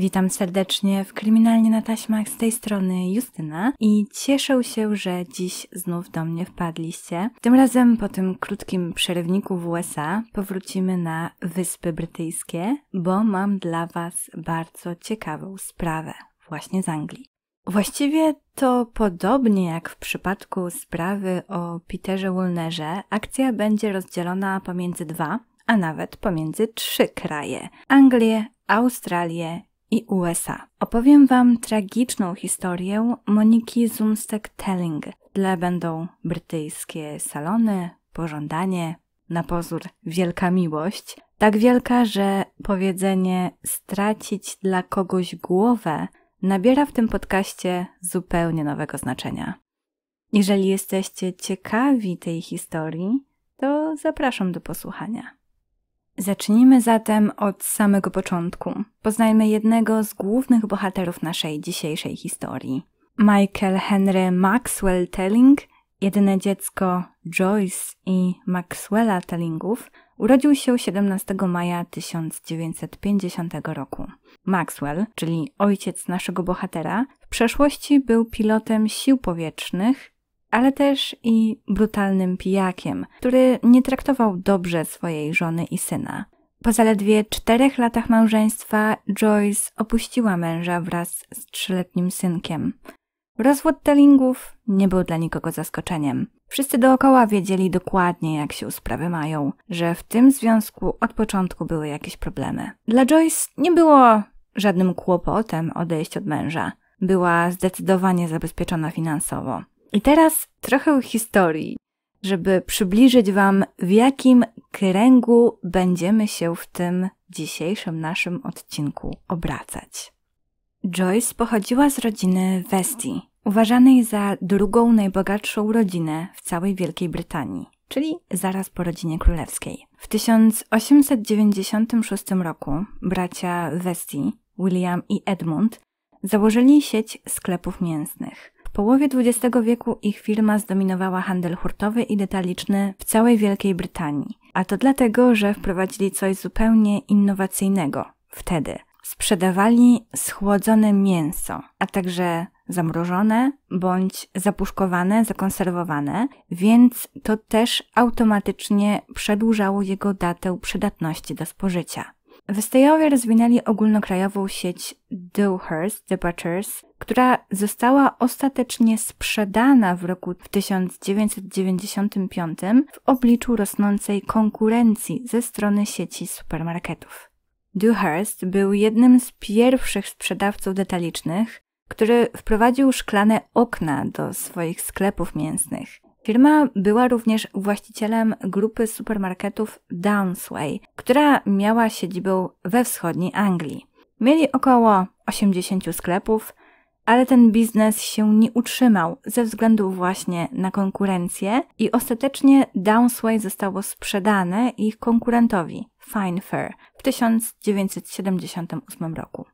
Witam serdecznie w Kryminalnie na Taśmach z tej strony Justyna i cieszę się, że dziś znów do mnie wpadliście. Tym razem po tym krótkim przerywniku w USA powrócimy na Wyspy Brytyjskie, bo mam dla Was bardzo ciekawą sprawę właśnie z Anglii. Właściwie to podobnie jak w przypadku sprawy o Peterze Woolnerze, akcja będzie rozdzielona pomiędzy dwa, a nawet pomiędzy trzy kraje: Anglię, Australię i USA. Opowiem Wam tragiczną historię Moniki Zumstek-Telling. Dla będą brytyjskie salony, pożądanie, na pozór wielka miłość. Tak wielka, że powiedzenie stracić dla kogoś głowę nabiera w tym podcaście zupełnie nowego znaczenia. Jeżeli jesteście ciekawi tej historii, to zapraszam do posłuchania. Zacznijmy zatem od samego początku. Poznajmy jednego z głównych bohaterów naszej dzisiejszej historii. Michael Henry Maxwell Telling, jedyne dziecko Joyce i Maxwella Tellingów, urodził się 17 maja 1950 roku. Maxwell, czyli ojciec naszego bohatera, w przeszłości był pilotem sił powietrznych ale też i brutalnym pijakiem, który nie traktował dobrze swojej żony i syna. Po zaledwie czterech latach małżeństwa Joyce opuściła męża wraz z trzyletnim synkiem. Rozwód Tellingów nie był dla nikogo zaskoczeniem. Wszyscy dookoła wiedzieli dokładnie, jak się sprawy mają, że w tym związku od początku były jakieś problemy. Dla Joyce nie było żadnym kłopotem odejść od męża. Była zdecydowanie zabezpieczona finansowo. I teraz trochę historii, żeby przybliżyć Wam, w jakim kręgu będziemy się w tym dzisiejszym naszym odcinku obracać. Joyce pochodziła z rodziny Westii, uważanej za drugą najbogatszą rodzinę w całej Wielkiej Brytanii, czyli zaraz po rodzinie królewskiej. W 1896 roku bracia Westii, William i Edmund, założyli sieć sklepów mięsnych – połowie XX wieku ich firma zdominowała handel hurtowy i detaliczny w całej Wielkiej Brytanii, a to dlatego, że wprowadzili coś zupełnie innowacyjnego wtedy. Sprzedawali schłodzone mięso, a także zamrożone bądź zapuszkowane, zakonserwowane, więc to też automatycznie przedłużało jego datę przydatności do spożycia. Wystajowie rozwinęli ogólnokrajową sieć Dewhurst Departures która została ostatecznie sprzedana w roku 1995 w obliczu rosnącej konkurencji ze strony sieci supermarketów. Dewhurst był jednym z pierwszych sprzedawców detalicznych, który wprowadził szklane okna do swoich sklepów mięsnych. Firma była również właścicielem grupy supermarketów Downsway, która miała siedzibę we wschodniej Anglii. Mieli około 80 sklepów, ale ten biznes się nie utrzymał ze względu właśnie na konkurencję i ostatecznie Downsway zostało sprzedane ich konkurentowi Fine Fair, w 1978 roku.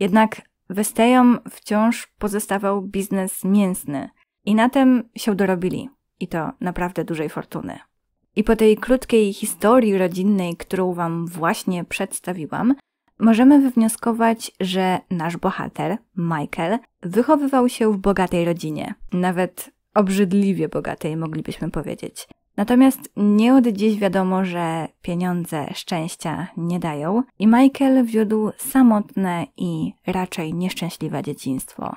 Jednak Westejom wciąż pozostawał biznes mięsny i na tym się dorobili i to naprawdę dużej fortuny. I po tej krótkiej historii rodzinnej, którą Wam właśnie przedstawiłam, możemy wywnioskować, że nasz bohater, Michael, wychowywał się w bogatej rodzinie, nawet obrzydliwie bogatej, moglibyśmy powiedzieć. Natomiast nie od dziś wiadomo, że pieniądze szczęścia nie dają i Michael wiódł samotne i raczej nieszczęśliwe dzieciństwo.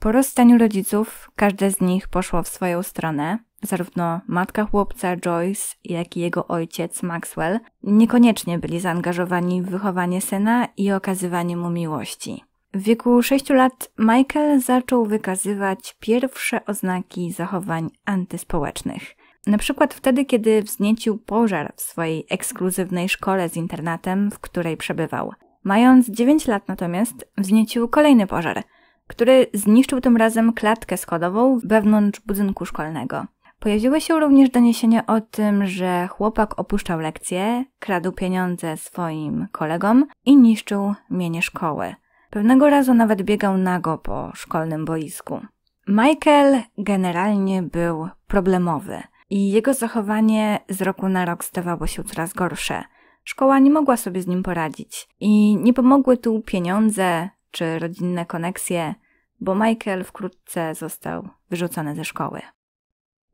Po rozstaniu rodziców każde z nich poszło w swoją stronę. Zarówno matka chłopca Joyce, jak i jego ojciec Maxwell niekoniecznie byli zaangażowani w wychowanie syna i okazywanie mu miłości. W wieku 6 lat Michael zaczął wykazywać pierwsze oznaki zachowań antyspołecznych. Na przykład wtedy, kiedy wzniecił pożar w swojej ekskluzywnej szkole z internatem, w której przebywał. Mając 9 lat natomiast, wzniecił kolejny pożar – który zniszczył tym razem klatkę schodową wewnątrz budynku szkolnego. Pojawiły się również doniesienia o tym, że chłopak opuszczał lekcje, kradł pieniądze swoim kolegom i niszczył mienie szkoły. Pewnego razu nawet biegał nago po szkolnym boisku. Michael generalnie był problemowy i jego zachowanie z roku na rok stawało się coraz gorsze. Szkoła nie mogła sobie z nim poradzić i nie pomogły tu pieniądze, czy rodzinne koneksje, bo Michael wkrótce został wyrzucony ze szkoły.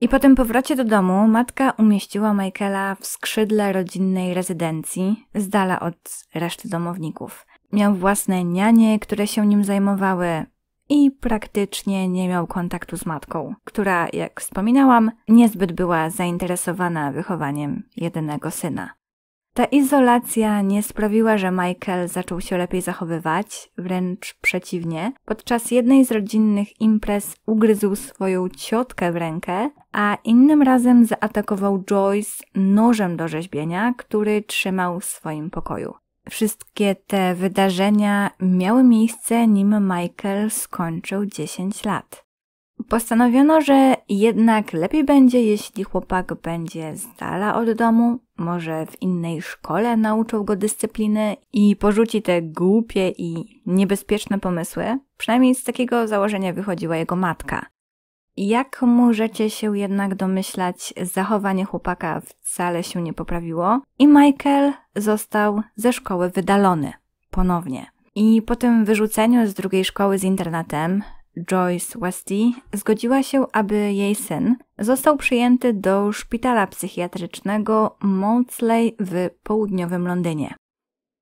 I po tym powrocie do domu matka umieściła Michaela w skrzydle rodzinnej rezydencji, z dala od reszty domowników. Miał własne nianie, które się nim zajmowały i praktycznie nie miał kontaktu z matką, która, jak wspominałam, niezbyt była zainteresowana wychowaniem jedynego syna. Ta izolacja nie sprawiła, że Michael zaczął się lepiej zachowywać, wręcz przeciwnie. Podczas jednej z rodzinnych imprez ugryzł swoją ciotkę w rękę, a innym razem zaatakował Joyce nożem do rzeźbienia, który trzymał w swoim pokoju. Wszystkie te wydarzenia miały miejsce, nim Michael skończył 10 lat. Postanowiono, że jednak lepiej będzie, jeśli chłopak będzie z dala od domu, może w innej szkole nauczył go dyscypliny i porzuci te głupie i niebezpieczne pomysły? Przynajmniej z takiego założenia wychodziła jego matka. Jak możecie się jednak domyślać, zachowanie chłopaka wcale się nie poprawiło i Michael został ze szkoły wydalony ponownie. I po tym wyrzuceniu z drugiej szkoły z internatem Joyce Westy, zgodziła się, aby jej syn został przyjęty do szpitala psychiatrycznego Maudsley w południowym Londynie.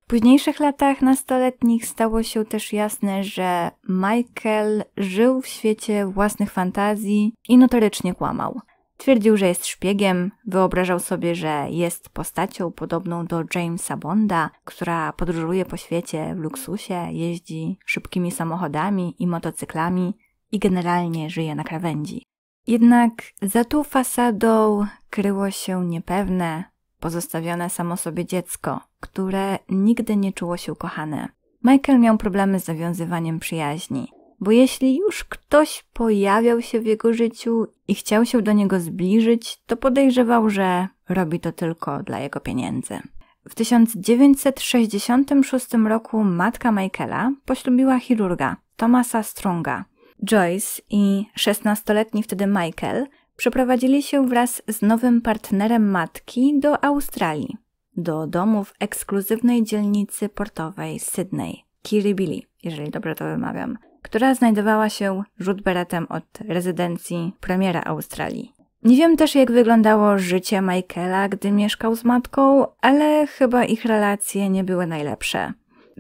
W późniejszych latach nastoletnich stało się też jasne, że Michael żył w świecie własnych fantazji i notorycznie kłamał. Twierdził, że jest szpiegiem, wyobrażał sobie, że jest postacią podobną do Jamesa Bonda, która podróżuje po świecie w luksusie, jeździ szybkimi samochodami i motocyklami i generalnie żyje na krawędzi. Jednak za tą fasadą kryło się niepewne, pozostawione samo sobie dziecko, które nigdy nie czuło się kochane. Michael miał problemy z zawiązywaniem przyjaźni bo jeśli już ktoś pojawiał się w jego życiu i chciał się do niego zbliżyć, to podejrzewał, że robi to tylko dla jego pieniędzy. W 1966 roku matka Michaela poślubiła chirurga Thomasa Strunga. Joyce i 16-letni wtedy Michael przeprowadzili się wraz z nowym partnerem matki do Australii, do domu w ekskluzywnej dzielnicy portowej Sydney, Kirribilli, jeżeli dobrze to wymawiam która znajdowała się rzut beretem od rezydencji premiera Australii. Nie wiem też, jak wyglądało życie Michaela, gdy mieszkał z matką, ale chyba ich relacje nie były najlepsze.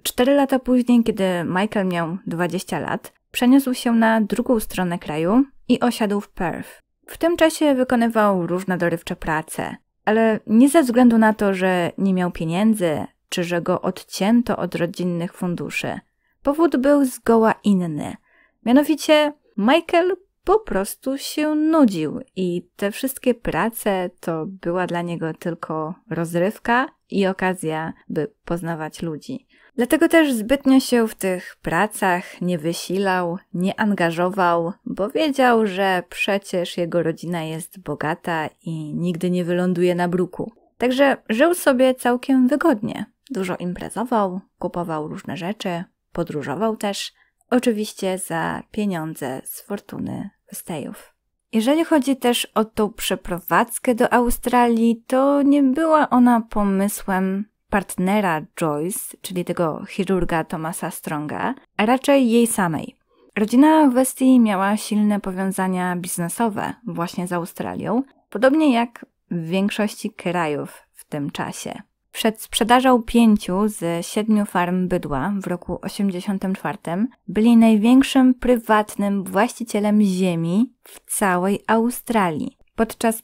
Cztery lata później, kiedy Michael miał 20 lat, przeniósł się na drugą stronę kraju i osiadł w Perth. W tym czasie wykonywał różne dorywcze prace, ale nie ze względu na to, że nie miał pieniędzy czy że go odcięto od rodzinnych funduszy. Powód był zgoła inny. Mianowicie Michael po prostu się nudził i te wszystkie prace to była dla niego tylko rozrywka i okazja, by poznawać ludzi. Dlatego też zbytnio się w tych pracach nie wysilał, nie angażował, bo wiedział, że przecież jego rodzina jest bogata i nigdy nie wyląduje na bruku. Także żył sobie całkiem wygodnie. Dużo imprezował, kupował różne rzeczy, Podróżował też, oczywiście za pieniądze z fortuny Westejów. Jeżeli chodzi też o tą przeprowadzkę do Australii, to nie była ona pomysłem partnera Joyce, czyli tego chirurga Thomasa Stronga, a raczej jej samej. Rodzina Westy miała silne powiązania biznesowe właśnie z Australią, podobnie jak w większości krajów w tym czasie. Przed sprzedażą pięciu z siedmiu farm bydła w roku 1984 byli największym prywatnym właścicielem ziemi w całej Australii. Podczas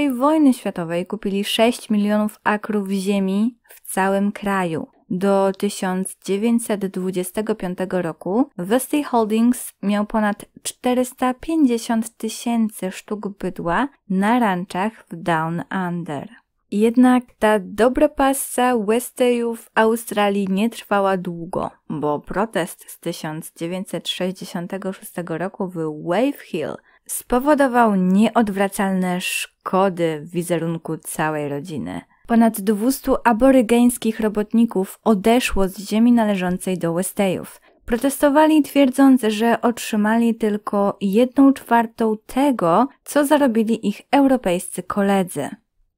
I wojny światowej kupili 6 milionów akrów ziemi w całym kraju. Do 1925 roku Vesty Holdings miał ponad 450 tysięcy sztuk bydła na ranczach w Down Under. Jednak ta dobra pasca Westeyów w Australii nie trwała długo, bo protest z 1966 roku w Wave Hill spowodował nieodwracalne szkody w wizerunku całej rodziny. Ponad 200 aborygeńskich robotników odeszło z ziemi należącej do Westeyów. Protestowali twierdząc, że otrzymali tylko jedną czwartą tego, co zarobili ich europejscy koledzy.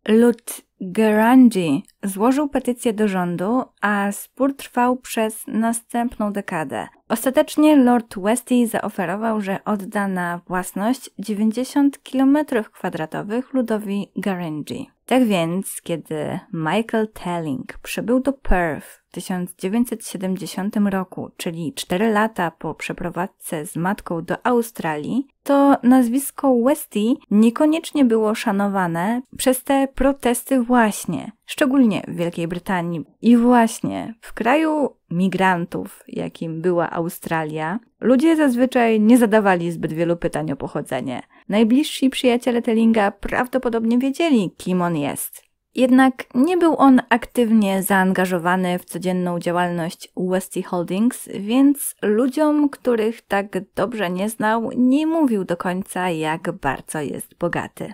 Lutgerandi złożył petycję do rządu, a spór trwał przez następną dekadę. Ostatecznie Lord Westy zaoferował, że odda na własność 90 km2 ludowi Garandji. Tak więc, kiedy Michael Telling przybył do Perth w 1970 roku, czyli 4 lata po przeprowadzce z matką do Australii, to nazwisko Westy niekoniecznie było szanowane przez te protesty właśnie, szczególnie w Wielkiej Brytanii. I właśnie w kraju migrantów, jakim była Australia, ludzie zazwyczaj nie zadawali zbyt wielu pytań o pochodzenie. Najbliżsi przyjaciele Tellinga prawdopodobnie wiedzieli, kim on jest. Jednak nie był on aktywnie zaangażowany w codzienną działalność Westy Holdings, więc ludziom, których tak dobrze nie znał, nie mówił do końca, jak bardzo jest bogaty.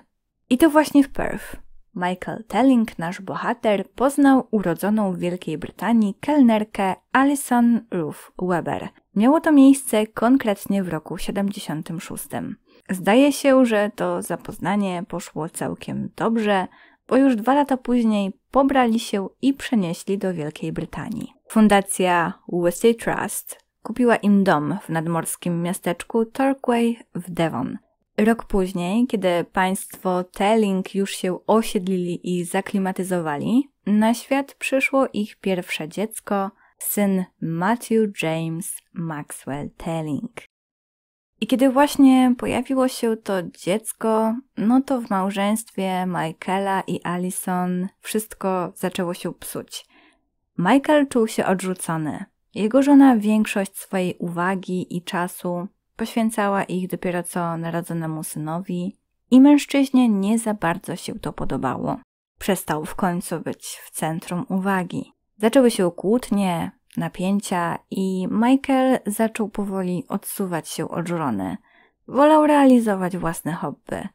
I to właśnie w Perth. Michael Telling, nasz bohater, poznał urodzoną w Wielkiej Brytanii kelnerkę Alison Ruth Weber. Miało to miejsce konkretnie w roku 76. Zdaje się, że to zapoznanie poszło całkiem dobrze, bo już dwa lata później pobrali się i przenieśli do Wielkiej Brytanii. Fundacja Wesley Trust kupiła im dom w nadmorskim miasteczku Torquay w Devon. Rok później, kiedy państwo Telling już się osiedlili i zaklimatyzowali, na świat przyszło ich pierwsze dziecko, syn Matthew James Maxwell Telling. I kiedy właśnie pojawiło się to dziecko, no to w małżeństwie Michaela i Allison wszystko zaczęło się psuć. Michael czuł się odrzucony. Jego żona większość swojej uwagi i czasu poświęcała ich dopiero co narodzonemu synowi i mężczyźnie nie za bardzo się to podobało. Przestał w końcu być w centrum uwagi. Zaczęły się kłótnie, napięcia i Michael zaczął powoli odsuwać się od żony. Wolał realizować własne hobby.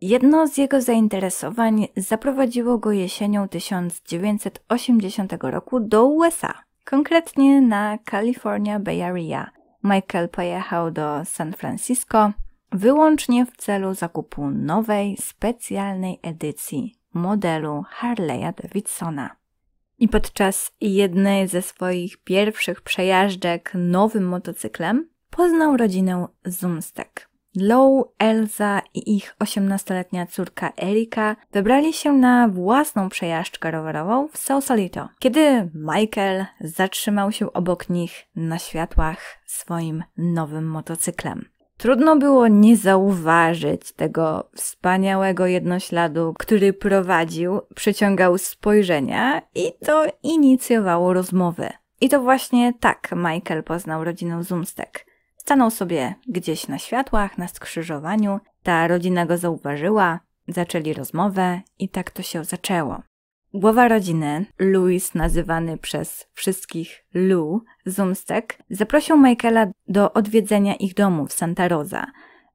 Jedno z jego zainteresowań zaprowadziło go jesienią 1980 roku do USA, konkretnie na California Bay Area. Michael pojechał do San Francisco wyłącznie w celu zakupu nowej, specjalnej edycji modelu Harley'a Davidsona. I podczas jednej ze swoich pierwszych przejażdżek nowym motocyklem poznał rodzinę Zumstek. Low, Elza i ich 18-letnia córka Erika wybrali się na własną przejażdżkę rowerową w Sausalito, kiedy Michael zatrzymał się obok nich na światłach swoim nowym motocyklem. Trudno było nie zauważyć tego wspaniałego jednośladu, który prowadził, przyciągał spojrzenia i to inicjowało rozmowy. I to właśnie tak Michael poznał rodzinę Zumstek. Stanął sobie gdzieś na światłach, na skrzyżowaniu, ta rodzina go zauważyła, zaczęli rozmowę i tak to się zaczęło. Głowa rodziny, Louis nazywany przez wszystkich Lou Zumstek, zaprosił Michaela do odwiedzenia ich domu w Santa Rosa,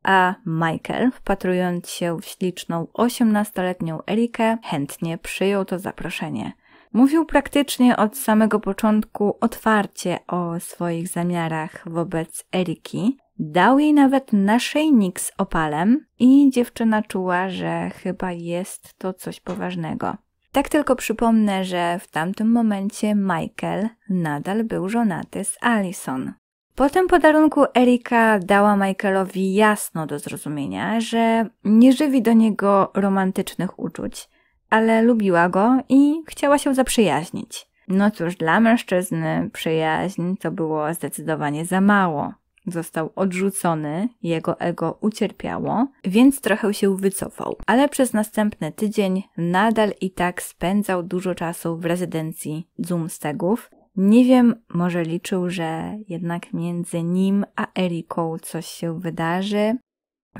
a Michael, wpatrując się w śliczną 18-letnią Erikę, chętnie przyjął to zaproszenie. Mówił praktycznie od samego początku otwarcie o swoich zamiarach wobec Eriki, Dał jej nawet naszyjnik z opalem i dziewczyna czuła, że chyba jest to coś poważnego. Tak tylko przypomnę, że w tamtym momencie Michael nadal był żonaty z Allison. Po tym podarunku Erika dała Michaelowi jasno do zrozumienia, że nie żywi do niego romantycznych uczuć, ale lubiła go i chciała się zaprzyjaźnić. No cóż, dla mężczyzny przyjaźń to było zdecydowanie za mało został odrzucony, jego ego ucierpiało, więc trochę się wycofał. Ale przez następny tydzień nadal i tak spędzał dużo czasu w rezydencji Zumstegów. Nie wiem, może liczył, że jednak między nim a Eriką coś się wydarzy.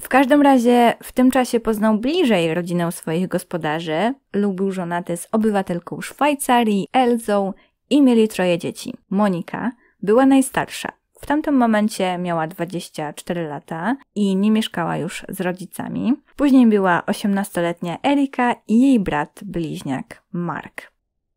W każdym razie w tym czasie poznał bliżej rodzinę swoich gospodarzy. Lubił żonaty z obywatelką Szwajcarii, Elzą i mieli troje dzieci. Monika była najstarsza. W tamtym momencie miała 24 lata i nie mieszkała już z rodzicami. Później była 18-letnia Erika i jej brat bliźniak Mark.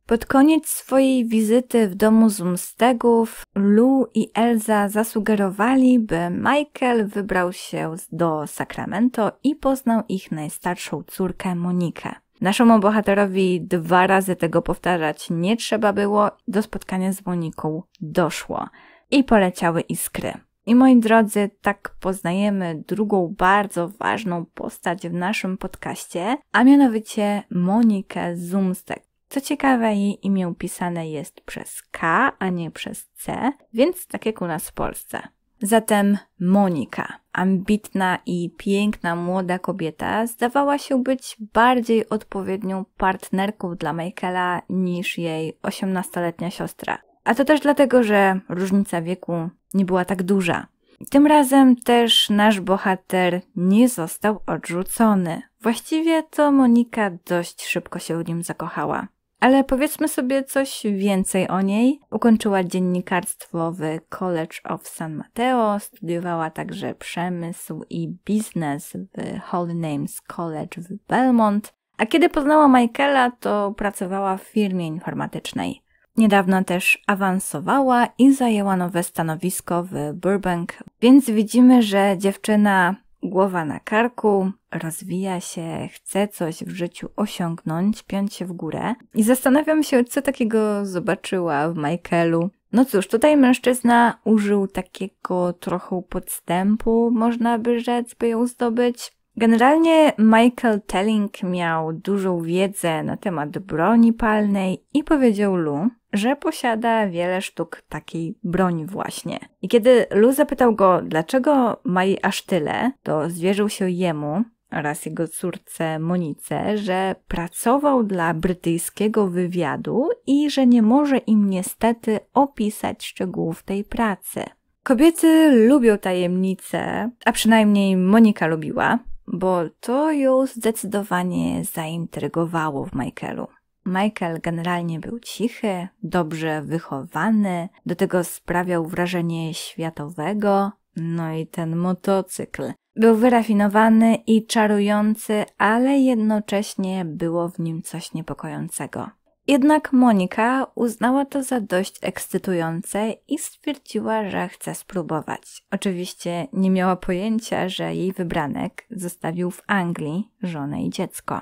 Pod koniec swojej wizyty w domu Zumstegów, Lou i Elza zasugerowali, by Michael wybrał się do Sacramento i poznał ich najstarszą córkę Monikę. Naszemu bohaterowi dwa razy tego powtarzać nie trzeba było, do spotkania z Moniką doszło i poleciały iskry. I moi drodzy, tak poznajemy drugą bardzo ważną postać w naszym podcaście, a mianowicie Monikę Zumstek. Co ciekawe, jej imię pisane jest przez K, a nie przez C, więc tak jak u nas w Polsce. Zatem Monika, ambitna i piękna młoda kobieta, zdawała się być bardziej odpowiednią partnerką dla Michaela niż jej 18-letnia siostra. A to też dlatego, że różnica wieku nie była tak duża. Tym razem też nasz bohater nie został odrzucony. Właściwie to Monika dość szybko się w nim zakochała. Ale powiedzmy sobie coś więcej o niej. Ukończyła dziennikarstwo w College of San Mateo, studiowała także przemysł i biznes w Holy Names College w Belmont, a kiedy poznała Michaela, to pracowała w firmie informatycznej. Niedawno też awansowała i zajęła nowe stanowisko w Burbank, więc widzimy, że dziewczyna głowa na karku, rozwija się, chce coś w życiu osiągnąć, piąć się w górę. I zastanawiam się, co takiego zobaczyła w Michaelu. No cóż, tutaj mężczyzna użył takiego trochę podstępu, można by rzec, by ją zdobyć. Generalnie Michael Telling miał dużą wiedzę na temat broni palnej i powiedział Lu, że posiada wiele sztuk takiej broni właśnie. I kiedy Lu zapytał go, dlaczego ma jej aż tyle, to zwierzył się jemu, oraz jego córce Monice, że pracował dla brytyjskiego wywiadu i że nie może im niestety opisać szczegółów tej pracy. Kobiety lubią tajemnice, a przynajmniej Monika lubiła, bo to ją zdecydowanie zaintrygowało w Michaelu. Michael generalnie był cichy, dobrze wychowany, do tego sprawiał wrażenie światowego, no i ten motocykl. Był wyrafinowany i czarujący, ale jednocześnie było w nim coś niepokojącego. Jednak Monika uznała to za dość ekscytujące i stwierdziła, że chce spróbować. Oczywiście nie miała pojęcia, że jej wybranek zostawił w Anglii żonę i dziecko.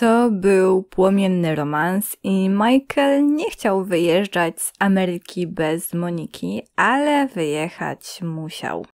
To był płomienny romans i Michael nie chciał wyjeżdżać z Ameryki bez Moniki, ale wyjechać musiał.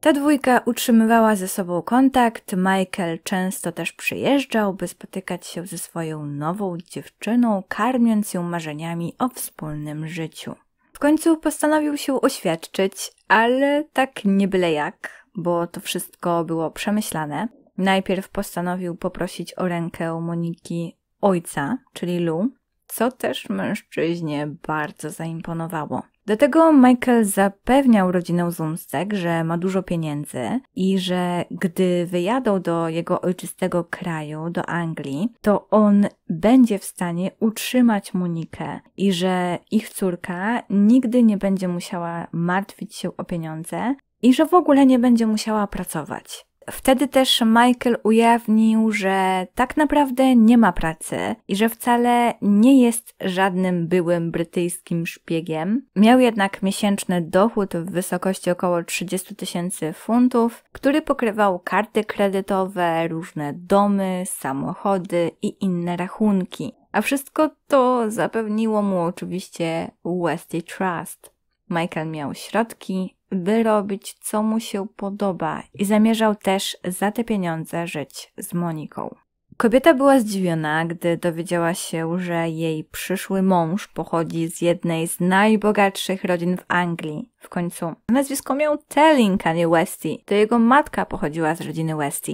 Ta dwójka utrzymywała ze sobą kontakt. Michael często też przyjeżdżał, by spotykać się ze swoją nową dziewczyną, karmiąc ją marzeniami o wspólnym życiu. W końcu postanowił się oświadczyć, ale tak nie byle jak, bo to wszystko było przemyślane. Najpierw postanowił poprosić o rękę Moniki ojca, czyli Lu, co też mężczyźnie bardzo zaimponowało. Do tego Michael zapewniał rodzinę Zumstek, że ma dużo pieniędzy i że gdy wyjadą do jego ojczystego kraju, do Anglii, to on będzie w stanie utrzymać Monikę i że ich córka nigdy nie będzie musiała martwić się o pieniądze i że w ogóle nie będzie musiała pracować. Wtedy też Michael ujawnił, że tak naprawdę nie ma pracy i że wcale nie jest żadnym byłym brytyjskim szpiegiem. Miał jednak miesięczny dochód w wysokości około 30 tysięcy funtów, który pokrywał karty kredytowe, różne domy, samochody i inne rachunki. A wszystko to zapewniło mu oczywiście Westy Trust. Michael miał środki, by robić co mu się podoba i zamierzał też za te pieniądze żyć z Moniką. Kobieta była zdziwiona, gdy dowiedziała się, że jej przyszły mąż pochodzi z jednej z najbogatszych rodzin w Anglii. W końcu nazwisko miał Telling, a nie Westy. To jego matka pochodziła z rodziny Westy.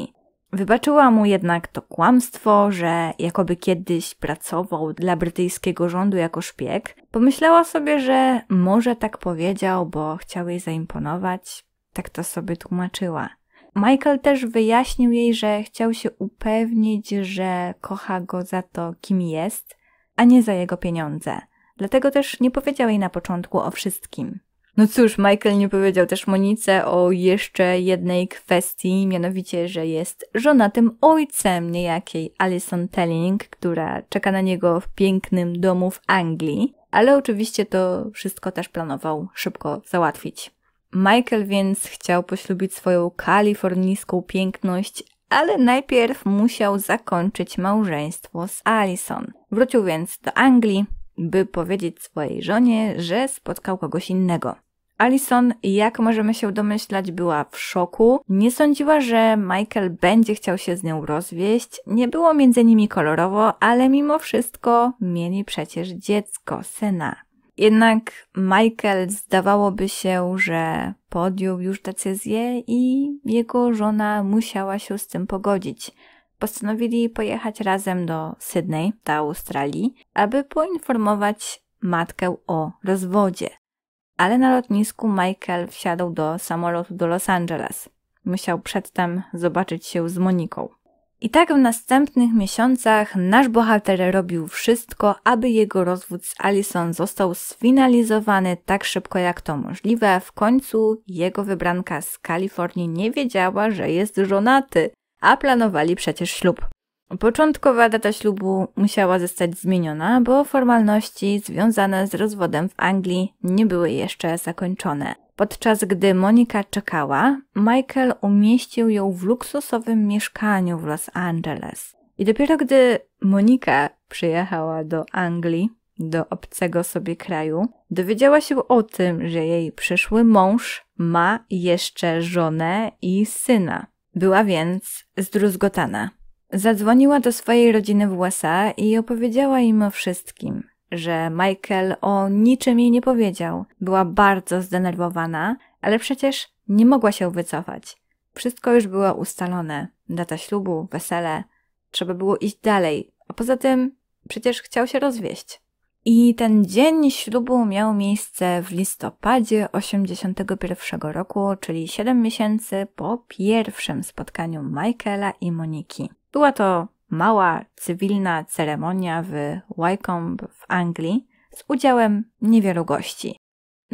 Wybaczyła mu jednak to kłamstwo, że jakoby kiedyś pracował dla brytyjskiego rządu jako szpieg. Pomyślała sobie, że może tak powiedział, bo chciał jej zaimponować. Tak to sobie tłumaczyła. Michael też wyjaśnił jej, że chciał się upewnić, że kocha go za to, kim jest, a nie za jego pieniądze. Dlatego też nie powiedział jej na początku o wszystkim. No cóż, Michael nie powiedział też Monice o jeszcze jednej kwestii, mianowicie, że jest żonatym ojcem niejakiej Alison Telling, która czeka na niego w pięknym domu w Anglii, ale oczywiście to wszystko też planował szybko załatwić. Michael więc chciał poślubić swoją kalifornijską piękność, ale najpierw musiał zakończyć małżeństwo z Alison. Wrócił więc do Anglii, by powiedzieć swojej żonie, że spotkał kogoś innego. Alison, jak możemy się domyślać, była w szoku. Nie sądziła, że Michael będzie chciał się z nią rozwieść. Nie było między nimi kolorowo, ale mimo wszystko mieli przecież dziecko, syna. Jednak Michael zdawałoby się, że podjął już decyzję i jego żona musiała się z tym pogodzić postanowili pojechać razem do Sydney, do Australii, aby poinformować matkę o rozwodzie. Ale na lotnisku Michael wsiadł do samolotu do Los Angeles. Musiał przedtem zobaczyć się z Moniką. I tak w następnych miesiącach nasz bohater robił wszystko, aby jego rozwód z Allison został sfinalizowany tak szybko jak to możliwe. W końcu jego wybranka z Kalifornii nie wiedziała, że jest żonaty a planowali przecież ślub. Początkowa data ślubu musiała zostać zmieniona, bo formalności związane z rozwodem w Anglii nie były jeszcze zakończone. Podczas gdy Monika czekała, Michael umieścił ją w luksusowym mieszkaniu w Los Angeles. I dopiero gdy Monika przyjechała do Anglii, do obcego sobie kraju, dowiedziała się o tym, że jej przyszły mąż ma jeszcze żonę i syna. Była więc zdruzgotana. Zadzwoniła do swojej rodziny w USA i opowiedziała im o wszystkim, że Michael o niczym jej nie powiedział. Była bardzo zdenerwowana, ale przecież nie mogła się wycofać. Wszystko już było ustalone. Data ślubu, wesele. Trzeba było iść dalej. A poza tym przecież chciał się rozwieść. I ten dzień ślubu miał miejsce w listopadzie 81 roku, czyli 7 miesięcy po pierwszym spotkaniu Michaela i Moniki. Była to mała cywilna ceremonia w Wycombe w Anglii z udziałem niewielu gości.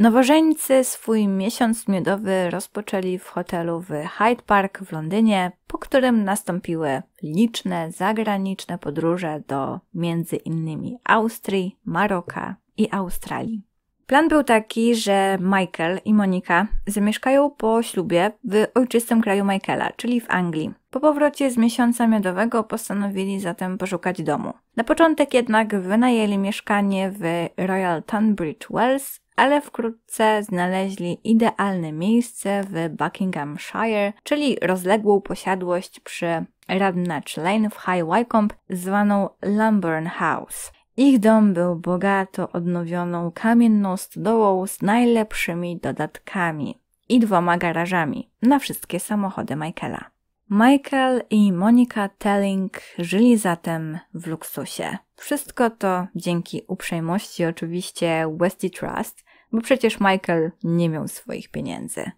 Nowożeńcy swój miesiąc miodowy rozpoczęli w hotelu w Hyde Park w Londynie, po którym nastąpiły liczne zagraniczne podróże do między innymi Austrii, Maroka i Australii. Plan był taki, że Michael i Monika zamieszkają po ślubie w ojczystym kraju Michaela, czyli w Anglii. Po powrocie z miesiąca miodowego postanowili zatem poszukać domu. Na początek jednak wynajęli mieszkanie w Royal Tunbridge Wells ale wkrótce znaleźli idealne miejsce w Buckinghamshire, czyli rozległą posiadłość przy Radnach Lane w High Wycombe, zwaną Lamburn House. Ich dom był bogato odnowioną kamienną stodołą z najlepszymi dodatkami i dwoma garażami na wszystkie samochody Michaela. Michael i Monika Telling żyli zatem w luksusie. Wszystko to dzięki uprzejmości oczywiście Westy Trust, bo przecież Michael nie miał swoich pieniędzy.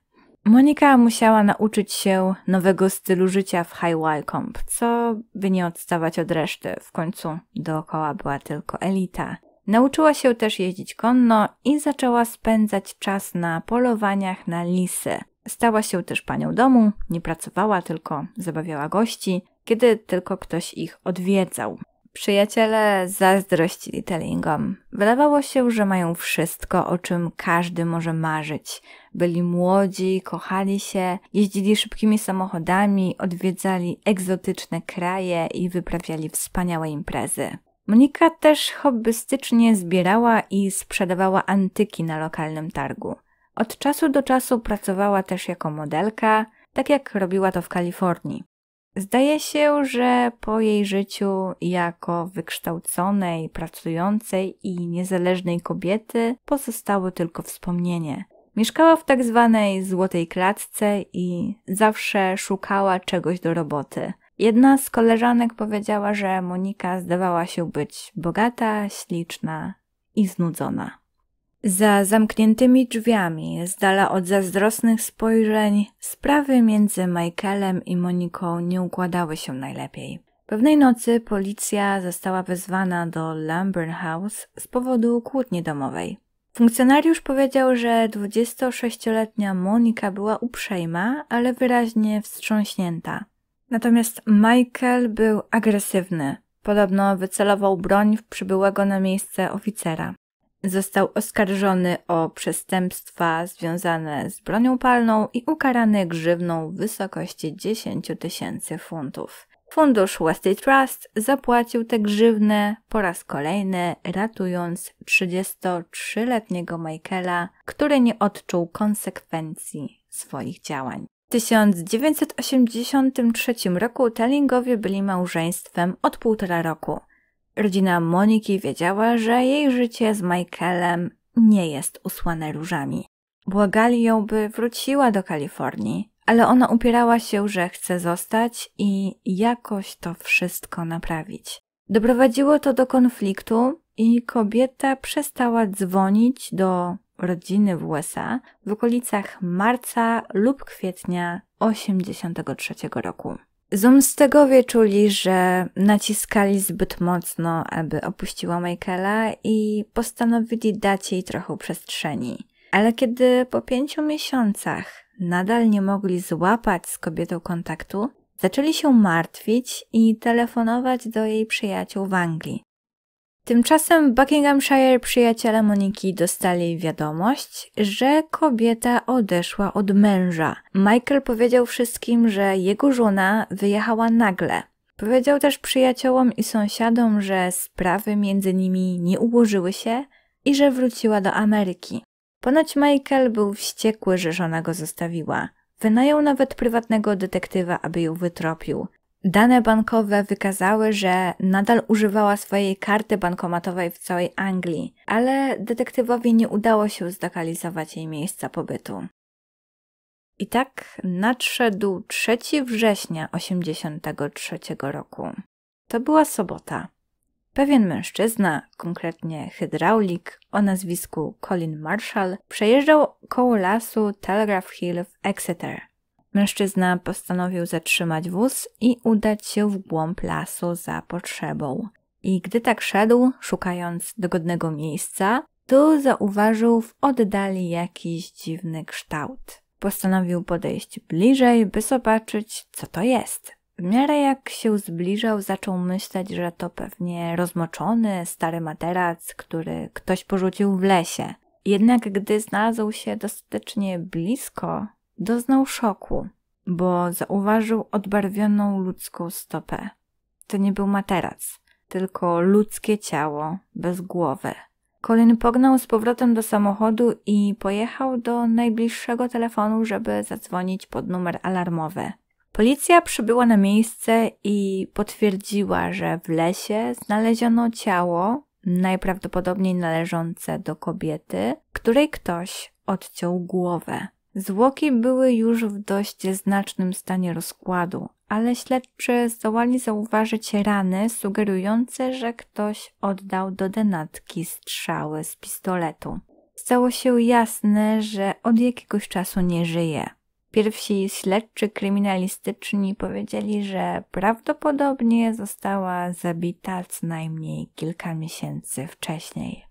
Monika musiała nauczyć się nowego stylu życia w High Wycombe, co by nie odstawać od reszty, w końcu dookoła była tylko elita. Nauczyła się też jeździć konno i zaczęła spędzać czas na polowaniach na lisy. Stała się też panią domu, nie pracowała, tylko zabawiała gości, kiedy tylko ktoś ich odwiedzał. Przyjaciele zazdrościli Tellingom. Wydawało się, że mają wszystko, o czym każdy może marzyć. Byli młodzi, kochali się, jeździli szybkimi samochodami, odwiedzali egzotyczne kraje i wyprawiali wspaniałe imprezy. Monika też hobbystycznie zbierała i sprzedawała antyki na lokalnym targu. Od czasu do czasu pracowała też jako modelka, tak jak robiła to w Kalifornii. Zdaje się, że po jej życiu jako wykształconej, pracującej i niezależnej kobiety pozostało tylko wspomnienie. Mieszkała w tak zwanej złotej klatce i zawsze szukała czegoś do roboty. Jedna z koleżanek powiedziała, że Monika zdawała się być bogata, śliczna i znudzona. Za zamkniętymi drzwiami, z dala od zazdrosnych spojrzeń, sprawy między Michaelem i Moniką nie układały się najlepiej. Pewnej nocy policja została wezwana do Lambern House z powodu kłótni domowej. Funkcjonariusz powiedział, że 26-letnia Monika była uprzejma, ale wyraźnie wstrząśnięta. Natomiast Michael był agresywny. Podobno wycelował broń w przybyłego na miejsce oficera. Został oskarżony o przestępstwa związane z bronią palną i ukarany grzywną w wysokości 10 tysięcy funtów. Fundusz Westy Trust zapłacił te grzywne po raz kolejny, ratując 33-letniego Michaela, który nie odczuł konsekwencji swoich działań. W 1983 roku Tellingowie byli małżeństwem od półtora roku. Rodzina Moniki wiedziała, że jej życie z Michaelem nie jest usłane różami. Błagali ją, by wróciła do Kalifornii, ale ona upierała się, że chce zostać i jakoś to wszystko naprawić. Doprowadziło to do konfliktu i kobieta przestała dzwonić do rodziny w USA w okolicach marca lub kwietnia 1983 roku. Zomstegowie czuli, że naciskali zbyt mocno, aby opuściła Michaela i postanowili dać jej trochę przestrzeni. Ale kiedy po pięciu miesiącach nadal nie mogli złapać z kobietą kontaktu, zaczęli się martwić i telefonować do jej przyjaciół w Anglii. Tymczasem Buckinghamshire przyjaciele Moniki dostali wiadomość, że kobieta odeszła od męża. Michael powiedział wszystkim, że jego żona wyjechała nagle. Powiedział też przyjaciołom i sąsiadom, że sprawy między nimi nie ułożyły się i że wróciła do Ameryki. Ponoć Michael był wściekły, że żona go zostawiła. Wynajął nawet prywatnego detektywa, aby ją wytropił. Dane bankowe wykazały, że nadal używała swojej karty bankomatowej w całej Anglii, ale detektywowi nie udało się zlokalizować jej miejsca pobytu. I tak nadszedł 3 września 1983 roku. To była sobota. Pewien mężczyzna, konkretnie hydraulik o nazwisku Colin Marshall, przejeżdżał koło lasu Telegraph Hill w Exeter. Mężczyzna postanowił zatrzymać wóz i udać się w głąb lasu za potrzebą. I gdy tak szedł, szukając dogodnego miejsca, to zauważył w oddali jakiś dziwny kształt. Postanowił podejść bliżej, by zobaczyć, co to jest. W miarę jak się zbliżał, zaczął myśleć, że to pewnie rozmoczony, stary materac, który ktoś porzucił w lesie. Jednak gdy znalazł się dostatecznie blisko, Doznał szoku, bo zauważył odbarwioną ludzką stopę. To nie był materac, tylko ludzkie ciało bez głowy. Colin pognał z powrotem do samochodu i pojechał do najbliższego telefonu, żeby zadzwonić pod numer alarmowy. Policja przybyła na miejsce i potwierdziła, że w lesie znaleziono ciało, najprawdopodobniej należące do kobiety, której ktoś odciął głowę. Zwłoki były już w dość znacznym stanie rozkładu, ale śledczy zdołali zauważyć rany sugerujące, że ktoś oddał do denatki strzały z pistoletu. Stało się jasne, że od jakiegoś czasu nie żyje. Pierwsi śledczy kryminalistyczni powiedzieli, że prawdopodobnie została zabita co najmniej kilka miesięcy wcześniej.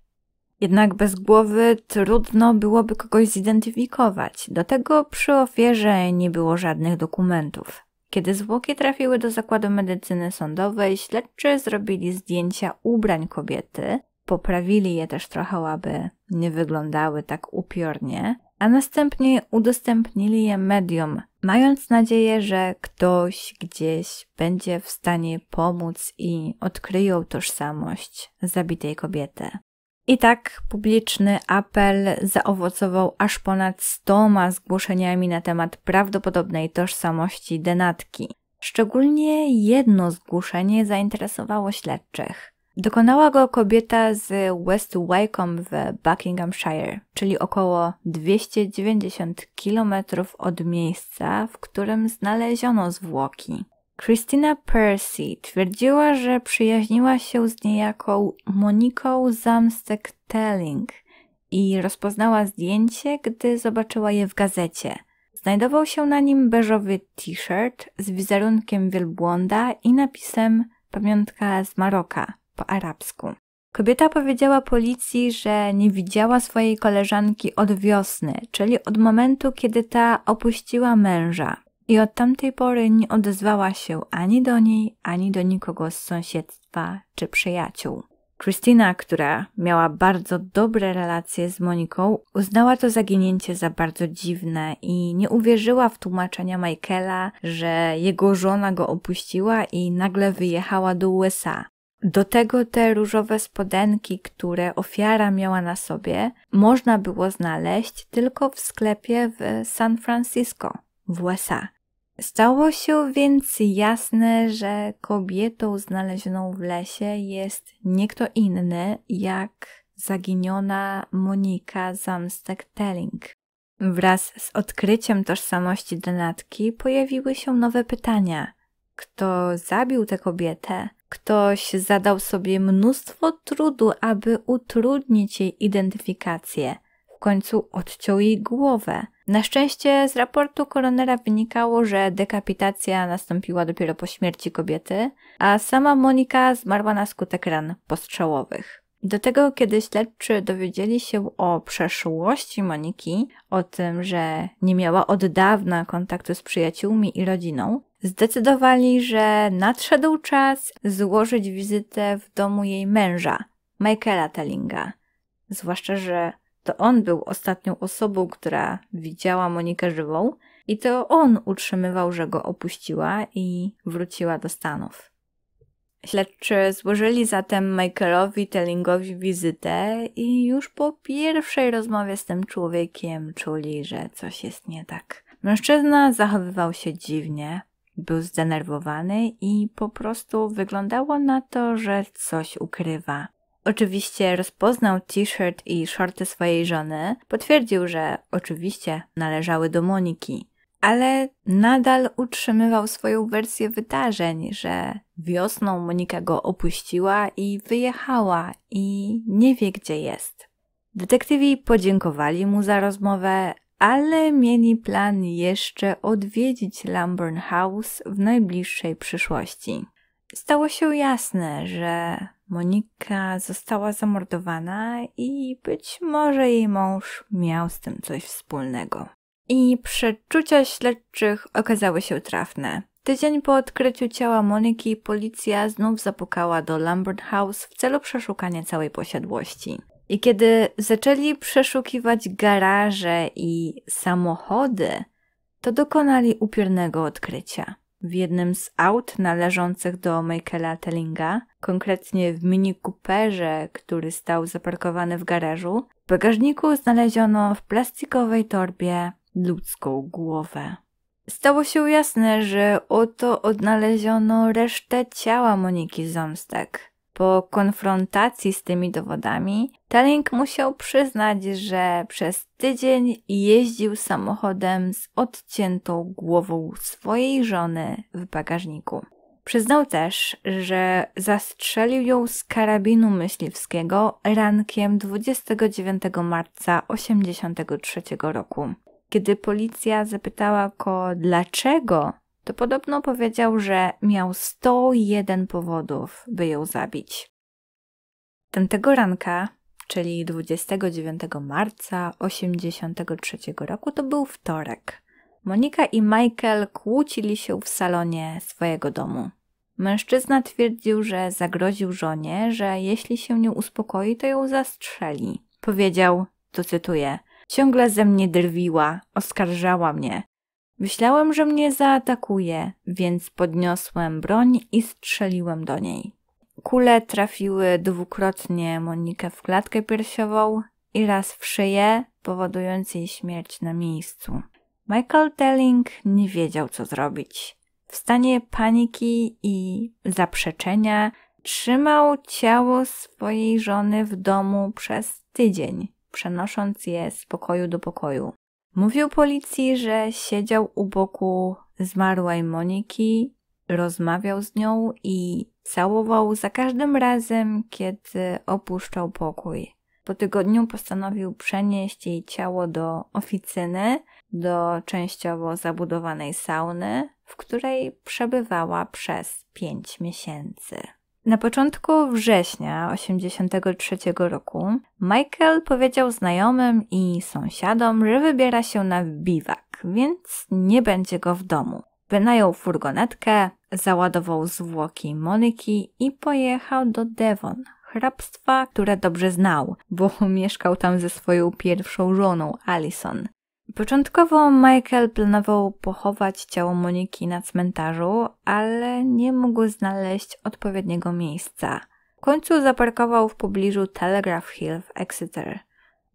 Jednak bez głowy trudno byłoby kogoś zidentyfikować. Do tego przy ofierze nie było żadnych dokumentów. Kiedy zwłoki trafiły do zakładu medycyny sądowej, śledczy zrobili zdjęcia ubrań kobiety, poprawili je też trochę, aby nie wyglądały tak upiornie, a następnie udostępnili je mediom, mając nadzieję, że ktoś gdzieś będzie w stanie pomóc i odkryją tożsamość zabitej kobiety. I tak publiczny apel zaowocował aż ponad 100 zgłoszeniami na temat prawdopodobnej tożsamości denatki. Szczególnie jedno zgłoszenie zainteresowało śledczych. Dokonała go kobieta z West Wycombe w Buckinghamshire, czyli około 290 km od miejsca, w którym znaleziono zwłoki. Christina Percy twierdziła, że przyjaźniła się z niejaką Moniką Zamstek-Telling i rozpoznała zdjęcie, gdy zobaczyła je w gazecie. Znajdował się na nim beżowy t-shirt z wizerunkiem wielbłąda i napisem Pamiątka z Maroka po arabsku. Kobieta powiedziała policji, że nie widziała swojej koleżanki od wiosny, czyli od momentu, kiedy ta opuściła męża i od tamtej pory nie odezwała się ani do niej, ani do nikogo z sąsiedztwa czy przyjaciół. Krystyna, która miała bardzo dobre relacje z Moniką, uznała to zaginięcie za bardzo dziwne i nie uwierzyła w tłumaczenia Michaela, że jego żona go opuściła i nagle wyjechała do USA. Do tego te różowe spodenki, które ofiara miała na sobie, można było znaleźć tylko w sklepie w San Francisco w USA. Stało się więc jasne, że kobietą znalezioną w lesie jest nie kto inny jak zaginiona Monika Zamstek-Telling. Wraz z odkryciem tożsamości Denatki pojawiły się nowe pytania. Kto zabił tę kobietę? Ktoś zadał sobie mnóstwo trudu, aby utrudnić jej identyfikację. W końcu odciął jej głowę – na szczęście z raportu koronera wynikało, że dekapitacja nastąpiła dopiero po śmierci kobiety, a sama Monika zmarła na skutek ran postrzałowych. Do tego, kiedy śledczy dowiedzieli się o przeszłości Moniki, o tym, że nie miała od dawna kontaktu z przyjaciółmi i rodziną, zdecydowali, że nadszedł czas złożyć wizytę w domu jej męża, Michaela Tellinga. Zwłaszcza, że to on był ostatnią osobą, która widziała Monikę żywą i to on utrzymywał, że go opuściła i wróciła do Stanów. Śledczy złożyli zatem Michaelowi Tellingowi wizytę i już po pierwszej rozmowie z tym człowiekiem czuli, że coś jest nie tak. Mężczyzna zachowywał się dziwnie, był zdenerwowany i po prostu wyglądało na to, że coś ukrywa. Oczywiście rozpoznał t-shirt i shorty swojej żony, potwierdził, że oczywiście należały do Moniki, ale nadal utrzymywał swoją wersję wydarzeń, że wiosną Monika go opuściła i wyjechała i nie wie gdzie jest. Detektywi podziękowali mu za rozmowę, ale mieli plan jeszcze odwiedzić Lamborn House w najbliższej przyszłości. Stało się jasne, że Monika została zamordowana i być może jej mąż miał z tym coś wspólnego. I przeczucia śledczych okazały się trafne. Tydzień po odkryciu ciała Moniki policja znów zapukała do Lambert House w celu przeszukania całej posiadłości. I kiedy zaczęli przeszukiwać garaże i samochody, to dokonali upiornego odkrycia w jednym z aut należących do Michaela Tellinga, konkretnie w Mini Cooperze, który stał zaparkowany w garażu, w bagażniku znaleziono w plastikowej torbie ludzką głowę. Stało się jasne, że oto odnaleziono resztę ciała Moniki Zomstek. Po konfrontacji z tymi dowodami, Telling musiał przyznać, że przez tydzień jeździł samochodem z odciętą głową swojej żony w bagażniku. Przyznał też, że zastrzelił ją z karabinu myśliwskiego rankiem 29 marca 1983 roku. Kiedy policja zapytała go, dlaczego to podobno powiedział, że miał 101 powodów, by ją zabić. Tamtego ranka, czyli 29 marca 83 roku, to był wtorek. Monika i Michael kłócili się w salonie swojego domu. Mężczyzna twierdził, że zagroził żonie, że jeśli się nie uspokoi, to ją zastrzeli. Powiedział, to cytuję, ciągle ze mnie drwiła, oskarżała mnie, Myślałem, że mnie zaatakuje, więc podniosłem broń i strzeliłem do niej. Kule trafiły dwukrotnie Monikę w klatkę piersiową i raz w szyję, powodując jej śmierć na miejscu. Michael Telling nie wiedział, co zrobić. W stanie paniki i zaprzeczenia trzymał ciało swojej żony w domu przez tydzień, przenosząc je z pokoju do pokoju. Mówił policji, że siedział u boku zmarłej Moniki, rozmawiał z nią i całował za każdym razem, kiedy opuszczał pokój. Po tygodniu postanowił przenieść jej ciało do oficyny, do częściowo zabudowanej sauny, w której przebywała przez pięć miesięcy. Na początku września 1983 roku Michael powiedział znajomym i sąsiadom, że wybiera się na biwak, więc nie będzie go w domu. Wynajął furgonetkę, załadował zwłoki Moniki i pojechał do Devon, hrabstwa, które dobrze znał, bo mieszkał tam ze swoją pierwszą żoną Alison. Początkowo Michael planował pochować ciało Moniki na cmentarzu, ale nie mógł znaleźć odpowiedniego miejsca. W końcu zaparkował w pobliżu Telegraph Hill w Exeter,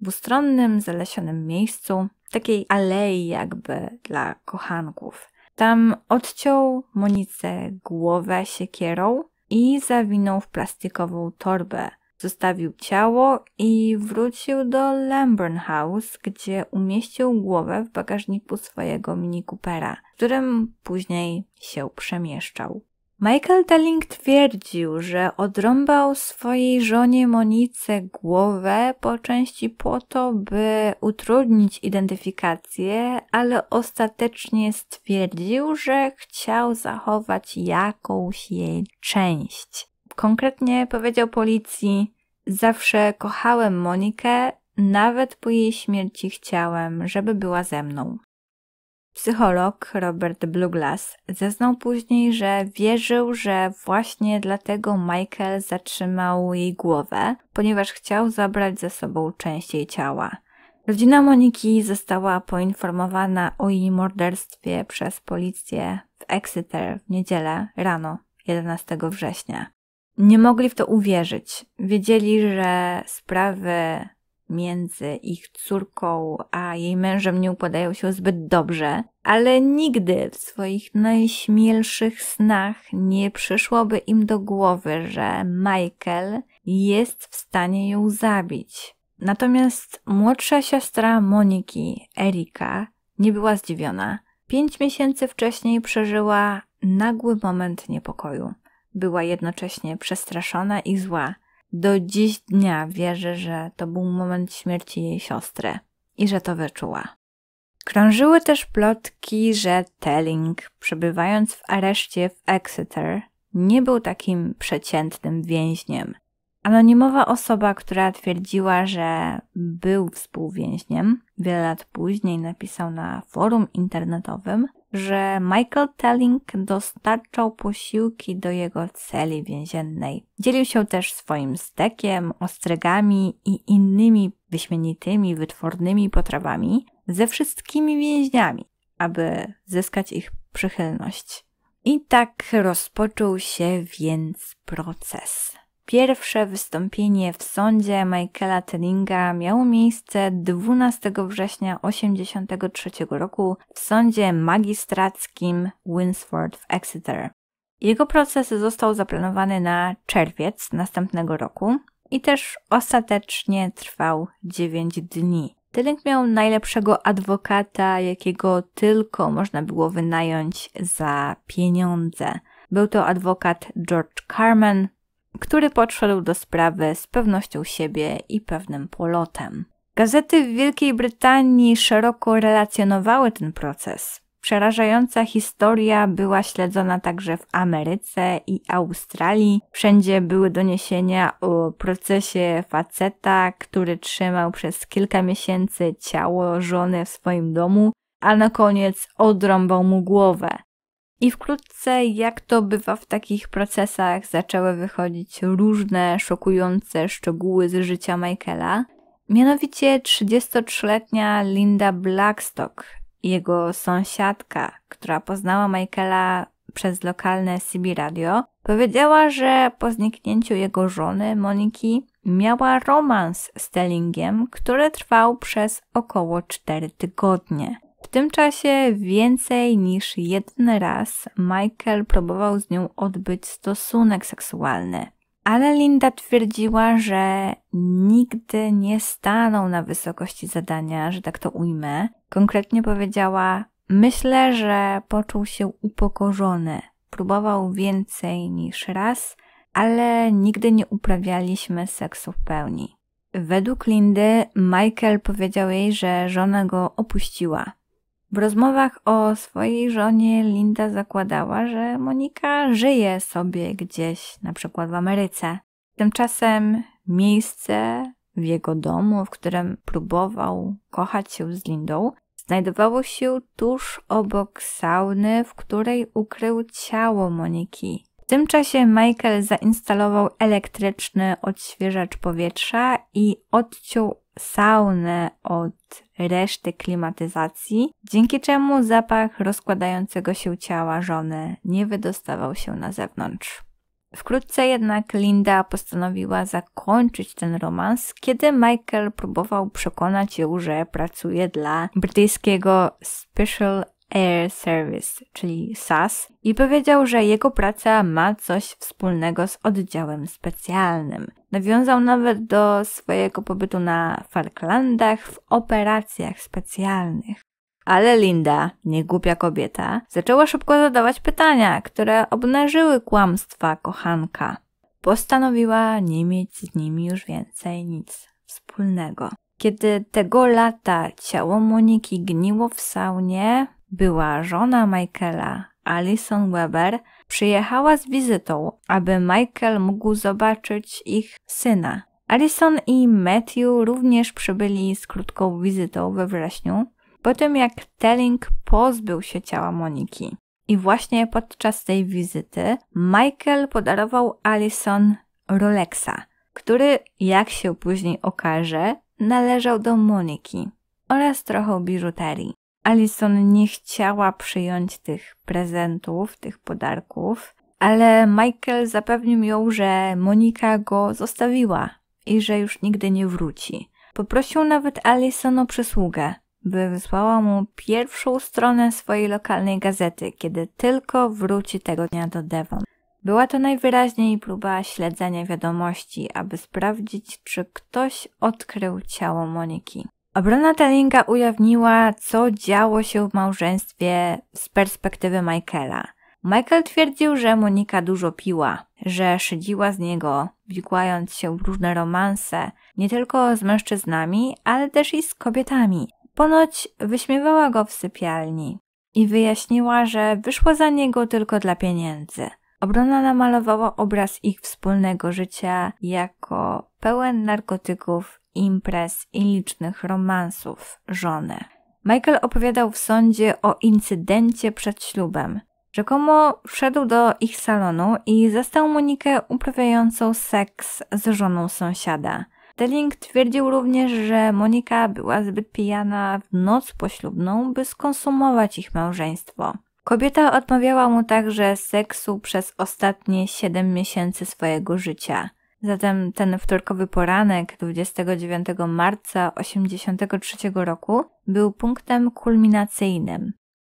w ustronnym, zalesionym miejscu, takiej alei jakby dla kochanków. Tam odciął Monice głowę siekierą i zawinął w plastikową torbę – Zostawił ciało i wrócił do Lamburn House, gdzie umieścił głowę w bagażniku swojego Mini Coopera, którym później się przemieszczał. Michael Telling twierdził, że odrąbał swojej żonie Monice głowę po części po to, by utrudnić identyfikację, ale ostatecznie stwierdził, że chciał zachować jakąś jej część. Konkretnie powiedział policji: Zawsze kochałem Monikę, nawet po jej śmierci chciałem, żeby była ze mną. Psycholog Robert Bluglass zeznał później, że wierzył, że właśnie dlatego Michael zatrzymał jej głowę, ponieważ chciał zabrać ze sobą część jej ciała. Rodzina Moniki została poinformowana o jej morderstwie przez policję w Exeter w niedzielę rano 11 września. Nie mogli w to uwierzyć. Wiedzieli, że sprawy między ich córką a jej mężem nie układają się zbyt dobrze, ale nigdy w swoich najśmielszych snach nie przyszłoby im do głowy, że Michael jest w stanie ją zabić. Natomiast młodsza siostra Moniki, Erika, nie była zdziwiona. Pięć miesięcy wcześniej przeżyła nagły moment niepokoju była jednocześnie przestraszona i zła. Do dziś dnia wierzy, że to był moment śmierci jej siostry i że to wyczuła. Krążyły też plotki, że Telling, przebywając w areszcie w Exeter, nie był takim przeciętnym więźniem. Anonimowa osoba, która twierdziła, że był współwięźniem, wiele lat później napisał na forum internetowym, że Michael Telling dostarczał posiłki do jego celi więziennej. Dzielił się też swoim stekiem, ostrygami i innymi wyśmienitymi, wytwornymi potrawami ze wszystkimi więźniami, aby zyskać ich przychylność. I tak rozpoczął się więc proces. Pierwsze wystąpienie w sądzie Michaela Tellinga miało miejsce 12 września 1983 roku w sądzie magistrackim Winsford w Exeter. Jego proces został zaplanowany na czerwiec następnego roku i też ostatecznie trwał 9 dni. Tylling miał najlepszego adwokata, jakiego tylko można było wynająć za pieniądze. Był to adwokat George Carmen, który podszedł do sprawy z pewnością siebie i pewnym polotem. Gazety w Wielkiej Brytanii szeroko relacjonowały ten proces. Przerażająca historia była śledzona także w Ameryce i Australii. Wszędzie były doniesienia o procesie faceta, który trzymał przez kilka miesięcy ciało żony w swoim domu, a na koniec odrąbał mu głowę. I wkrótce, jak to bywa w takich procesach, zaczęły wychodzić różne szokujące szczegóły z życia Michaela. Mianowicie 33-letnia Linda Blackstock, jego sąsiadka, która poznała Michaela przez lokalne CB Radio, powiedziała, że po zniknięciu jego żony, Moniki, miała romans z Tellingiem, który trwał przez około 4 tygodnie tym czasie więcej niż jeden raz Michael próbował z nią odbyć stosunek seksualny. Ale Linda twierdziła, że nigdy nie stanął na wysokości zadania, że tak to ujmę. Konkretnie powiedziała: Myślę, że poczuł się upokorzony. Próbował więcej niż raz, ale nigdy nie uprawialiśmy seksu w pełni. Według Lindy, Michael powiedział jej, że żona go opuściła. W rozmowach o swojej żonie Linda zakładała, że Monika żyje sobie gdzieś, na przykład w Ameryce. Tymczasem miejsce w jego domu, w którym próbował kochać się z Lindą, znajdowało się tuż obok sauny, w której ukrył ciało Moniki. W tym czasie Michael zainstalował elektryczny odświeżacz powietrza i odciął saunę od reszty klimatyzacji, dzięki czemu zapach rozkładającego się ciała żony nie wydostawał się na zewnątrz. Wkrótce jednak Linda postanowiła zakończyć ten romans, kiedy Michael próbował przekonać ją, że pracuje dla brytyjskiego Special Air Service, czyli SAS, i powiedział, że jego praca ma coś wspólnego z oddziałem specjalnym. Nawiązał nawet do swojego pobytu na Falklandach w operacjach specjalnych. Ale Linda, niegłupia kobieta, zaczęła szybko zadawać pytania, które obnażyły kłamstwa kochanka. Postanowiła nie mieć z nimi już więcej nic wspólnego. Kiedy tego lata ciało Moniki gniło w saunie, była żona Michaela, Alison Weber, przyjechała z wizytą, aby Michael mógł zobaczyć ich syna. Alison i Matthew również przybyli z krótką wizytą we wrześniu, po tym jak Telling pozbył się ciała Moniki. I właśnie podczas tej wizyty Michael podarował Alison Rolexa, który, jak się później okaże, należał do Moniki oraz trochę biżuterii. Alison nie chciała przyjąć tych prezentów, tych podarków, ale Michael zapewnił ją, że Monika go zostawiła i że już nigdy nie wróci. Poprosił nawet Alison o przysługę, by wysłała mu pierwszą stronę swojej lokalnej gazety, kiedy tylko wróci tego dnia do Devon. Była to najwyraźniej próba śledzenia wiadomości, aby sprawdzić, czy ktoś odkrył ciało Moniki. Obrona Talinga ujawniła, co działo się w małżeństwie z perspektywy Michaela. Michael twierdził, że Monika dużo piła, że szydziła z niego, wikłając się w różne romanse, nie tylko z mężczyznami, ale też i z kobietami. Ponoć wyśmiewała go w sypialni i wyjaśniła, że wyszła za niego tylko dla pieniędzy. Obrona namalowała obraz ich wspólnego życia jako pełen narkotyków imprez i licznych romansów żony. Michael opowiadał w sądzie o incydencie przed ślubem. Rzekomo wszedł do ich salonu i zastał Monikę uprawiającą seks z żoną sąsiada. Delling twierdził również, że Monika była zbyt pijana w noc poślubną, by skonsumować ich małżeństwo. Kobieta odmawiała mu także seksu przez ostatnie 7 miesięcy swojego życia. Zatem ten wtorkowy poranek 29 marca 83 roku był punktem kulminacyjnym.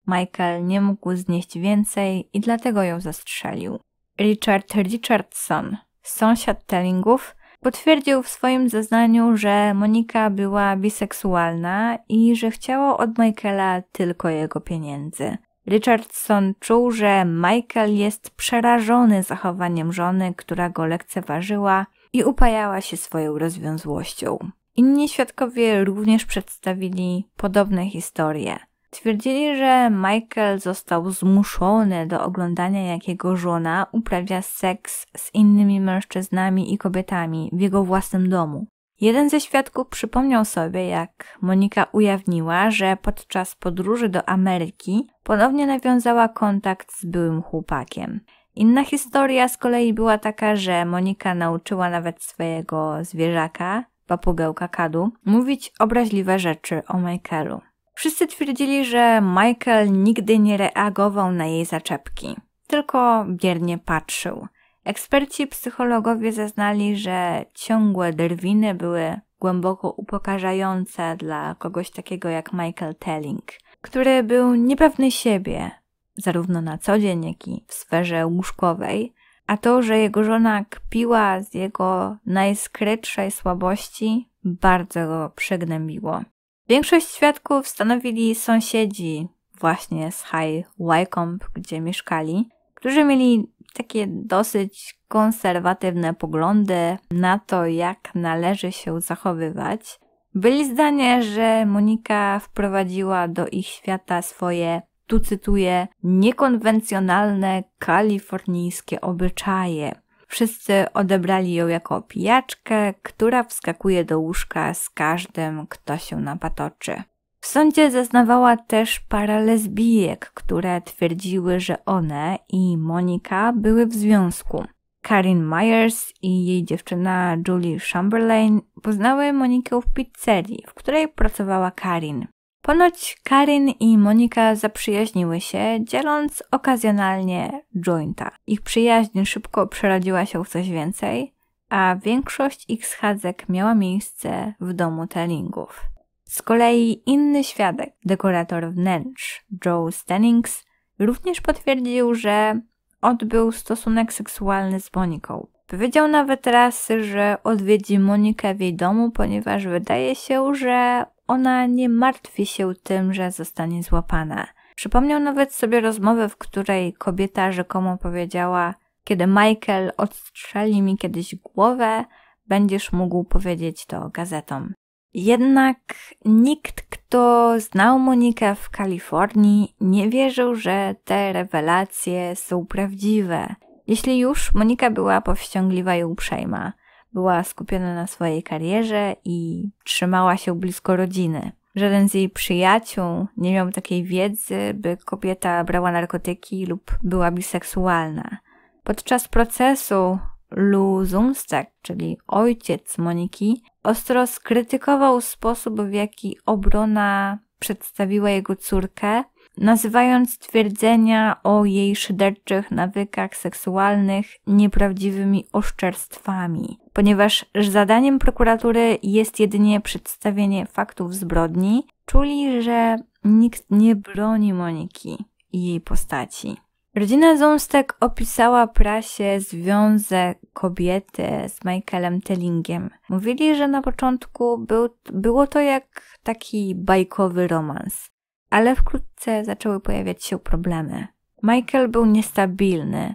Michael nie mógł znieść więcej i dlatego ją zastrzelił. Richard Richardson, sąsiad Tellingów, potwierdził w swoim zeznaniu, że Monika była biseksualna i że chciała od Michaela tylko jego pieniędzy. Richardson czuł, że Michael jest przerażony zachowaniem żony, która go lekceważyła i upajała się swoją rozwiązłością. Inni świadkowie również przedstawili podobne historie. Twierdzili, że Michael został zmuszony do oglądania, jak jego żona uprawia seks z innymi mężczyznami i kobietami w jego własnym domu. Jeden ze świadków przypomniał sobie, jak Monika ujawniła, że podczas podróży do Ameryki ponownie nawiązała kontakt z byłym chłopakiem. Inna historia z kolei była taka, że Monika nauczyła nawet swojego zwierzaka, papugełka kadu, mówić obraźliwe rzeczy o Michaelu. Wszyscy twierdzili, że Michael nigdy nie reagował na jej zaczepki, tylko biernie patrzył. Eksperci psychologowie zeznali, że ciągłe drwiny były głęboko upokarzające dla kogoś takiego jak Michael Telling, który był niepewny siebie, zarówno na co dzień, jak i w sferze łóżkowej, a to, że jego żona kpiła z jego najskrytszej słabości, bardzo go przygnębiło. Większość świadków stanowili sąsiedzi właśnie z High Wycombe, gdzie mieszkali, którzy mieli takie dosyć konserwatywne poglądy na to, jak należy się zachowywać. Byli zdania, że Monika wprowadziła do ich świata swoje, tu cytuję, niekonwencjonalne kalifornijskie obyczaje. Wszyscy odebrali ją jako pijaczkę, która wskakuje do łóżka z każdym, kto się napatoczy. W sądzie zeznawała też para lesbijek, które twierdziły, że one i Monika były w związku. Karin Myers i jej dziewczyna Julie Chamberlain poznały Monikę w pizzerii, w której pracowała Karin. Ponoć Karin i Monika zaprzyjaźniły się, dzieląc okazjonalnie jointa. Ich przyjaźń szybko przerodziła się w coś więcej, a większość ich schadzek miała miejsce w domu Tellingów. Z kolei inny świadek, dekorator wnętrz Joe Stennings, również potwierdził, że odbył stosunek seksualny z Moniką. Powiedział nawet raz, że odwiedzi Monikę w jej domu, ponieważ wydaje się, że ona nie martwi się tym, że zostanie złapana. Przypomniał nawet sobie rozmowę, w której kobieta rzekomo powiedziała: Kiedy Michael odstrzeli mi kiedyś głowę, będziesz mógł powiedzieć to gazetom. Jednak nikt, kto znał Monikę w Kalifornii, nie wierzył, że te rewelacje są prawdziwe. Jeśli już, Monika była powściągliwa i uprzejma. Była skupiona na swojej karierze i trzymała się blisko rodziny. Żaden z jej przyjaciół nie miał takiej wiedzy, by kobieta brała narkotyki lub była biseksualna. Podczas procesu Lu Zumstek, czyli ojciec Moniki, ostro skrytykował sposób, w jaki obrona przedstawiła jego córkę, nazywając twierdzenia o jej szyderczych nawykach seksualnych nieprawdziwymi oszczerstwami, ponieważ zadaniem prokuratury jest jedynie przedstawienie faktów zbrodni, czuli, że nikt nie broni Moniki i jej postaci. Rodzina Zomstek opisała prasie związek kobiety z Michaelem Tellingiem. Mówili, że na początku był, było to jak taki bajkowy romans, ale wkrótce zaczęły pojawiać się problemy. Michael był niestabilny,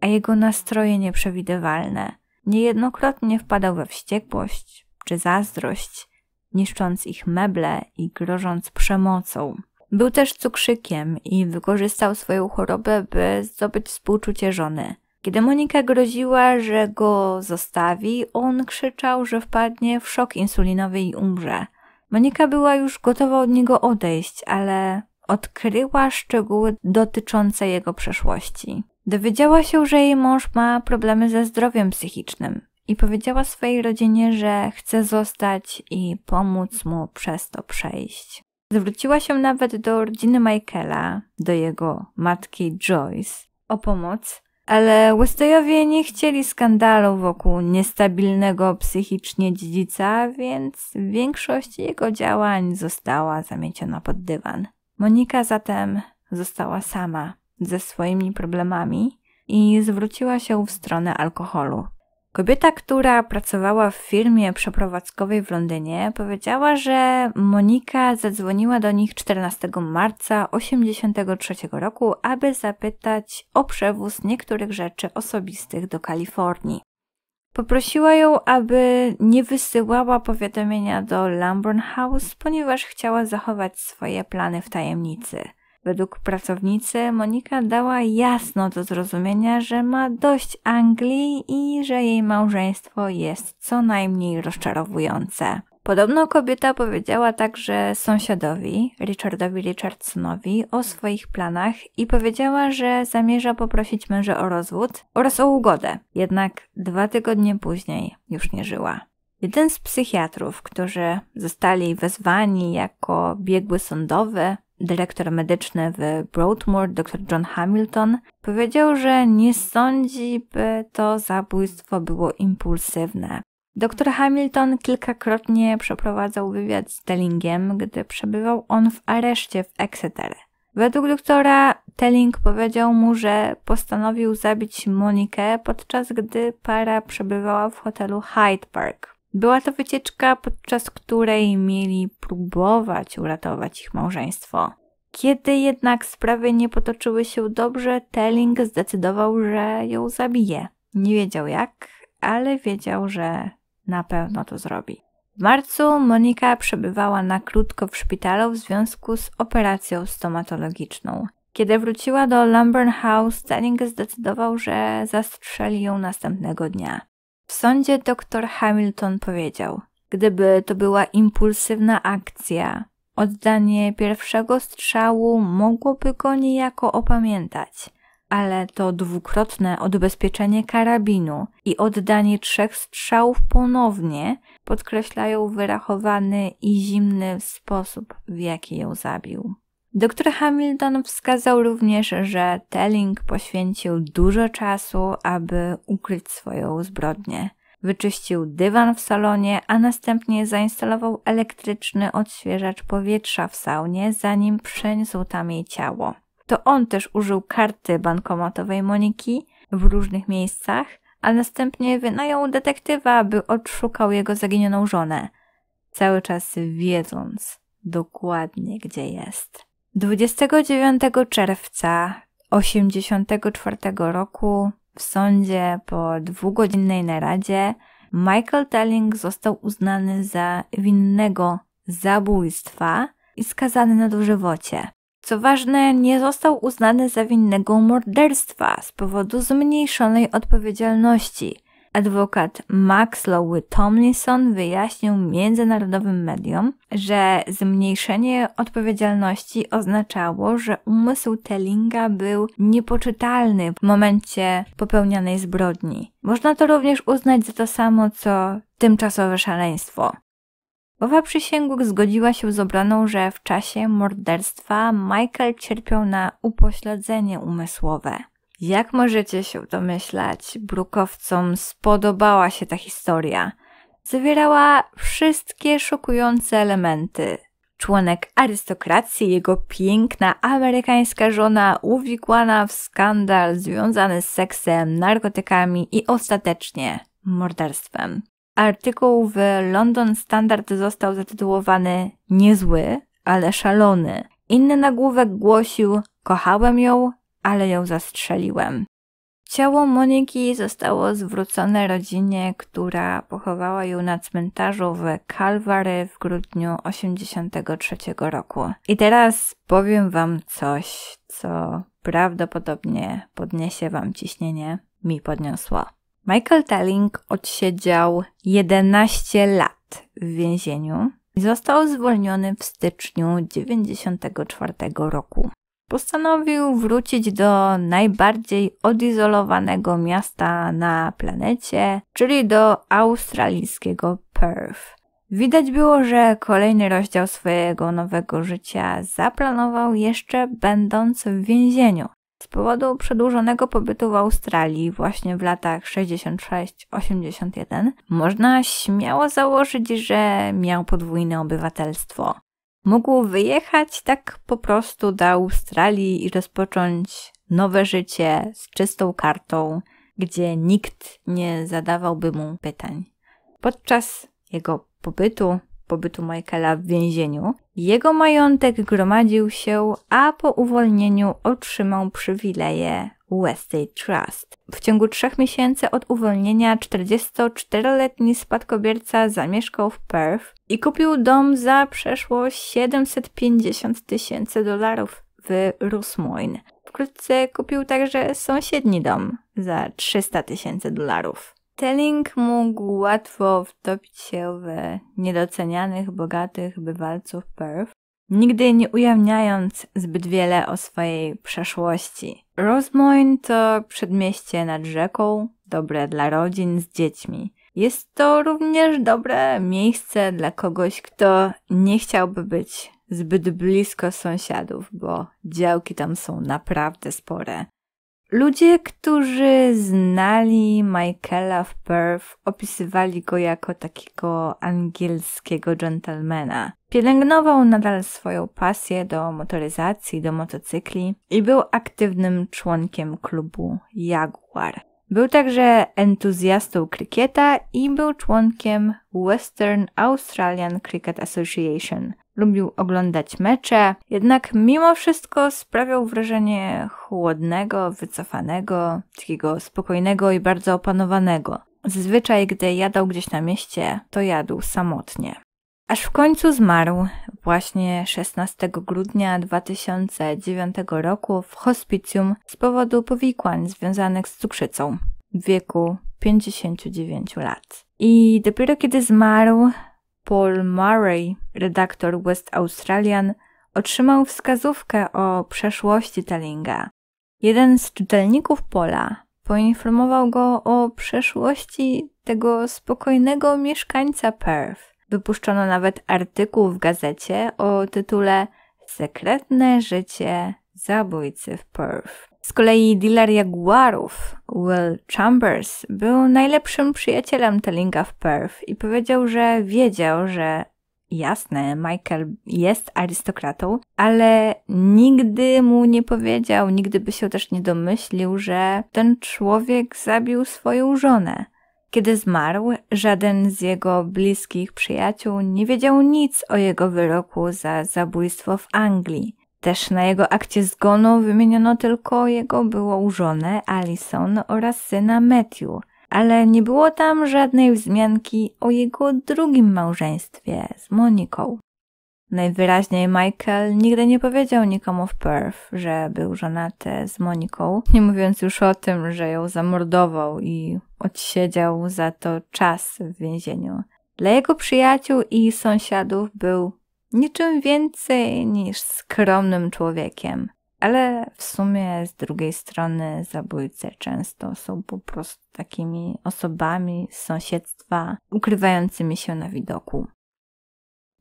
a jego nastroje nieprzewidywalne. Niejednokrotnie wpadał we wściekłość czy zazdrość, niszcząc ich meble i grożąc przemocą. Był też cukrzykiem i wykorzystał swoją chorobę, by zdobyć współczucie żony. Kiedy Monika groziła, że go zostawi, on krzyczał, że wpadnie w szok insulinowy i umrze. Monika była już gotowa od niego odejść, ale odkryła szczegóły dotyczące jego przeszłości. Dowiedziała się, że jej mąż ma problemy ze zdrowiem psychicznym i powiedziała swojej rodzinie, że chce zostać i pomóc mu przez to przejść. Zwróciła się nawet do rodziny Michaela, do jego matki Joyce, o pomoc, ale Westojowie nie chcieli skandalu wokół niestabilnego psychicznie dziedzica, więc większość jego działań została zamieciona pod dywan. Monika zatem została sama ze swoimi problemami i zwróciła się w stronę alkoholu. Kobieta, która pracowała w firmie przeprowadzkowej w Londynie, powiedziała, że Monika zadzwoniła do nich 14 marca 1983 roku, aby zapytać o przewóz niektórych rzeczy osobistych do Kalifornii. Poprosiła ją, aby nie wysyłała powiadomienia do Lamborn House, ponieważ chciała zachować swoje plany w tajemnicy. Według pracownicy Monika dała jasno do zrozumienia, że ma dość Anglii i że jej małżeństwo jest co najmniej rozczarowujące. Podobno kobieta powiedziała także sąsiadowi, Richardowi Richardsonowi, o swoich planach i powiedziała, że zamierza poprosić męża o rozwód oraz o ugodę. Jednak dwa tygodnie później już nie żyła. Jeden z psychiatrów, którzy zostali wezwani jako biegły sądowy, dyrektor medyczny w Broadmoor, dr John Hamilton, powiedział, że nie sądzi, by to zabójstwo było impulsywne. Doktor Hamilton kilkakrotnie przeprowadzał wywiad z Tellingiem, gdy przebywał on w areszcie w Exeter. Według doktora Telling powiedział mu, że postanowił zabić Monikę, podczas gdy para przebywała w hotelu Hyde Park. Była to wycieczka, podczas której mieli próbować uratować ich małżeństwo. Kiedy jednak sprawy nie potoczyły się dobrze, Telling zdecydował, że ją zabije. Nie wiedział jak, ale wiedział, że na pewno to zrobi. W marcu Monika przebywała na krótko w szpitalu w związku z operacją stomatologiczną. Kiedy wróciła do Lambern House, Telling zdecydował, że zastrzeli ją następnego dnia. W sądzie dr Hamilton powiedział: Gdyby to była impulsywna akcja, oddanie pierwszego strzału mogłoby go niejako opamiętać, ale to dwukrotne odbezpieczenie karabinu i oddanie trzech strzałów ponownie podkreślają wyrachowany i zimny sposób, w jaki ją zabił. Doktor Hamilton wskazał również, że Telling poświęcił dużo czasu, aby ukryć swoją zbrodnię. Wyczyścił dywan w salonie, a następnie zainstalował elektryczny odświeżacz powietrza w saunie, zanim przeniósł tam jej ciało. To on też użył karty bankomatowej Moniki w różnych miejscach, a następnie wynajął detektywa, aby odszukał jego zaginioną żonę, cały czas wiedząc dokładnie, gdzie jest. 29 czerwca 1984 roku w sądzie po dwugodzinnej naradzie Michael Telling został uznany za winnego zabójstwa i skazany na dożywocie. Co ważne, nie został uznany za winnego morderstwa z powodu zmniejszonej odpowiedzialności – Adwokat Maxlowy Tomlinson wyjaśnił międzynarodowym mediom, że zmniejszenie odpowiedzialności oznaczało, że umysł Tellinga był niepoczytalny w momencie popełnianej zbrodni. Można to również uznać za to samo, co tymczasowe szaleństwo. Bowa przysięgłych zgodziła się z obroną, że w czasie morderstwa Michael cierpiał na upośledzenie umysłowe. Jak możecie się domyślać, brukowcom spodobała się ta historia. Zawierała wszystkie szokujące elementy. Członek arystokracji, jego piękna amerykańska żona uwikłana w skandal związany z seksem, narkotykami i ostatecznie morderstwem. Artykuł w London Standard został zatytułowany Niezły, ale szalony. Inny nagłówek głosił Kochałem ją, ale ją zastrzeliłem. Ciało Moniki zostało zwrócone rodzinie, która pochowała ją na cmentarzu w Calvary w grudniu 83 roku. I teraz powiem wam coś, co prawdopodobnie podniesie wam ciśnienie, mi podniosło. Michael Telling odsiedział 11 lat w więzieniu i został zwolniony w styczniu 94 roku postanowił wrócić do najbardziej odizolowanego miasta na planecie, czyli do australijskiego Perth. Widać było, że kolejny rozdział swojego nowego życia zaplanował jeszcze będąc w więzieniu. Z powodu przedłużonego pobytu w Australii właśnie w latach 66-81 można śmiało założyć, że miał podwójne obywatelstwo. Mógł wyjechać tak po prostu do Australii i rozpocząć nowe życie z czystą kartą, gdzie nikt nie zadawałby mu pytań. Podczas jego pobytu, pobytu Michaela w więzieniu, jego majątek gromadził się, a po uwolnieniu otrzymał przywileje Trust. W ciągu trzech miesięcy od uwolnienia 44-letni spadkobierca zamieszkał w Perth i kupił dom za przeszło 750 tysięcy dolarów w Rusmoin. Wkrótce kupił także sąsiedni dom za 300 tysięcy dolarów. Telling mógł łatwo wtopić się w niedocenianych, bogatych bywalców Perth, nigdy nie ujawniając zbyt wiele o swojej przeszłości. Rosemoyne to przedmieście nad rzeką, dobre dla rodzin z dziećmi. Jest to również dobre miejsce dla kogoś, kto nie chciałby być zbyt blisko sąsiadów, bo działki tam są naprawdę spore. Ludzie, którzy znali Michaela w Perth, opisywali go jako takiego angielskiego gentlemana. Pielęgnował nadal swoją pasję do motoryzacji, do motocykli i był aktywnym członkiem klubu Jaguar. Był także entuzjastą krykieta i był członkiem Western Australian Cricket Association – Lubił oglądać mecze, jednak mimo wszystko sprawiał wrażenie chłodnego, wycofanego, takiego spokojnego i bardzo opanowanego. Zazwyczaj, gdy jadał gdzieś na mieście, to jadł samotnie. Aż w końcu zmarł właśnie 16 grudnia 2009 roku w hospicjum z powodu powikłań związanych z cukrzycą w wieku 59 lat. I dopiero kiedy zmarł, Paul Murray, redaktor West Australian, otrzymał wskazówkę o przeszłości Tellinga. Jeden z czytelników Pola poinformował go o przeszłości tego spokojnego mieszkańca Perth. Wypuszczono nawet artykuł w gazecie o tytule Sekretne życie zabójcy w Perth. Z kolei dealer jaguarów Will Chambers był najlepszym przyjacielem Tellinga w Perth i powiedział, że wiedział, że jasne, Michael jest arystokratą, ale nigdy mu nie powiedział, nigdy by się też nie domyślił, że ten człowiek zabił swoją żonę. Kiedy zmarł, żaden z jego bliskich przyjaciół nie wiedział nic o jego wyroku za zabójstwo w Anglii. Też na jego akcie zgonu wymieniono tylko jego byłą żonę Alison oraz syna Matthew, ale nie było tam żadnej wzmianki o jego drugim małżeństwie z Moniką. Najwyraźniej Michael nigdy nie powiedział nikomu w Perth, że był żonaty z Moniką, nie mówiąc już o tym, że ją zamordował i odsiedział za to czas w więzieniu. Dla jego przyjaciół i sąsiadów był niczym więcej niż skromnym człowiekiem. Ale w sumie z drugiej strony zabójcy często są po prostu takimi osobami z sąsiedztwa ukrywającymi się na widoku.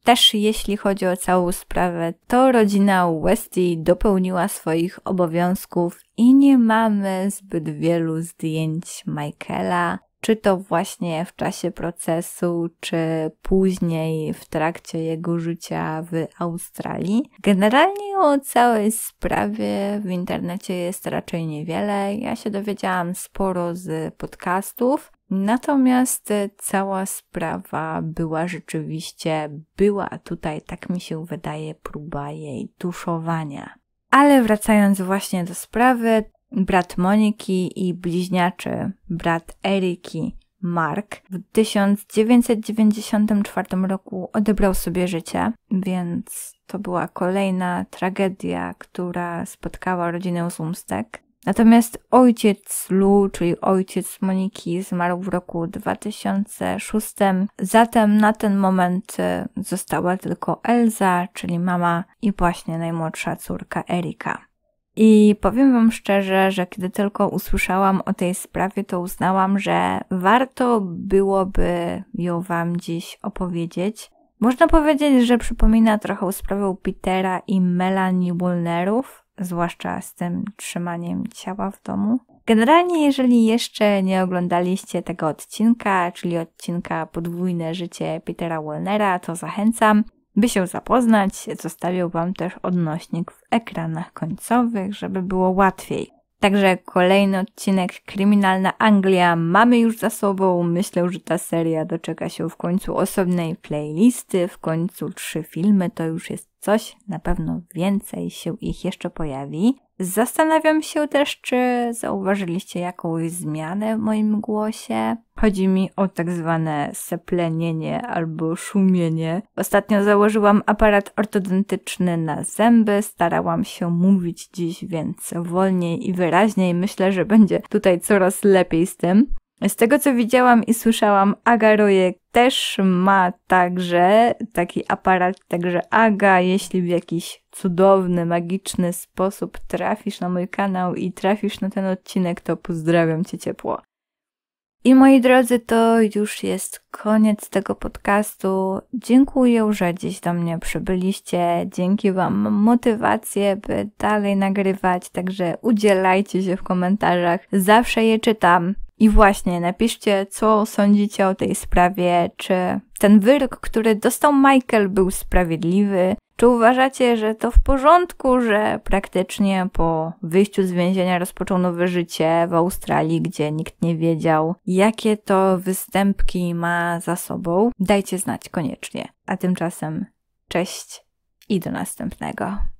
Też jeśli chodzi o całą sprawę, to rodzina Westy dopełniła swoich obowiązków i nie mamy zbyt wielu zdjęć Michaela, czy to właśnie w czasie procesu, czy później w trakcie jego życia w Australii. Generalnie o całej sprawie w internecie jest raczej niewiele. Ja się dowiedziałam sporo z podcastów. Natomiast cała sprawa była rzeczywiście, była tutaj, tak mi się wydaje, próba jej tuszowania. Ale wracając właśnie do sprawy, brat Moniki i bliźniaczy, brat Eriki, Mark, w 1994 roku odebrał sobie życie, więc to była kolejna tragedia, która spotkała rodzinę z Umstek. Natomiast ojciec Lu, czyli ojciec Moniki, zmarł w roku 2006. Zatem na ten moment y, została tylko Elza, czyli mama i właśnie najmłodsza córka Erika. I powiem Wam szczerze, że kiedy tylko usłyszałam o tej sprawie, to uznałam, że warto byłoby ją Wam dziś opowiedzieć. Można powiedzieć, że przypomina trochę sprawę Petera i Melanie Woolnerów, zwłaszcza z tym trzymaniem ciała w domu. Generalnie, jeżeli jeszcze nie oglądaliście tego odcinka, czyli odcinka Podwójne życie Petera Woolnera, to zachęcam. By się zapoznać, zostawił Wam też odnośnik w ekranach końcowych, żeby było łatwiej. Także kolejny odcinek Kryminalna Anglia mamy już za sobą. Myślę, że ta seria doczeka się w końcu osobnej playlisty, w końcu trzy filmy to już jest coś, na pewno więcej się ich jeszcze pojawi. Zastanawiam się też, czy zauważyliście jakąś zmianę w moim głosie. Chodzi mi o tak zwane seplenienie albo szumienie. Ostatnio założyłam aparat ortodontyczny na zęby, starałam się mówić dziś więc wolniej i wyraźniej. Myślę, że będzie tutaj coraz lepiej z tym. Z tego co widziałam i słyszałam, Aga Rojek też ma także taki aparat, także Aga, jeśli w jakiś cudowny, magiczny sposób trafisz na mój kanał i trafisz na ten odcinek, to pozdrawiam cię ciepło. I moi drodzy, to już jest koniec tego podcastu. Dziękuję, że dziś do mnie przybyliście. Dzięki Wam motywację, by dalej nagrywać, także udzielajcie się w komentarzach. Zawsze je czytam. I właśnie, napiszcie, co sądzicie o tej sprawie, czy ten wyrok, który dostał Michael, był sprawiedliwy, czy uważacie, że to w porządku, że praktycznie po wyjściu z więzienia rozpoczął nowe życie w Australii, gdzie nikt nie wiedział, jakie to występki ma za sobą? Dajcie znać koniecznie. A tymczasem cześć i do następnego.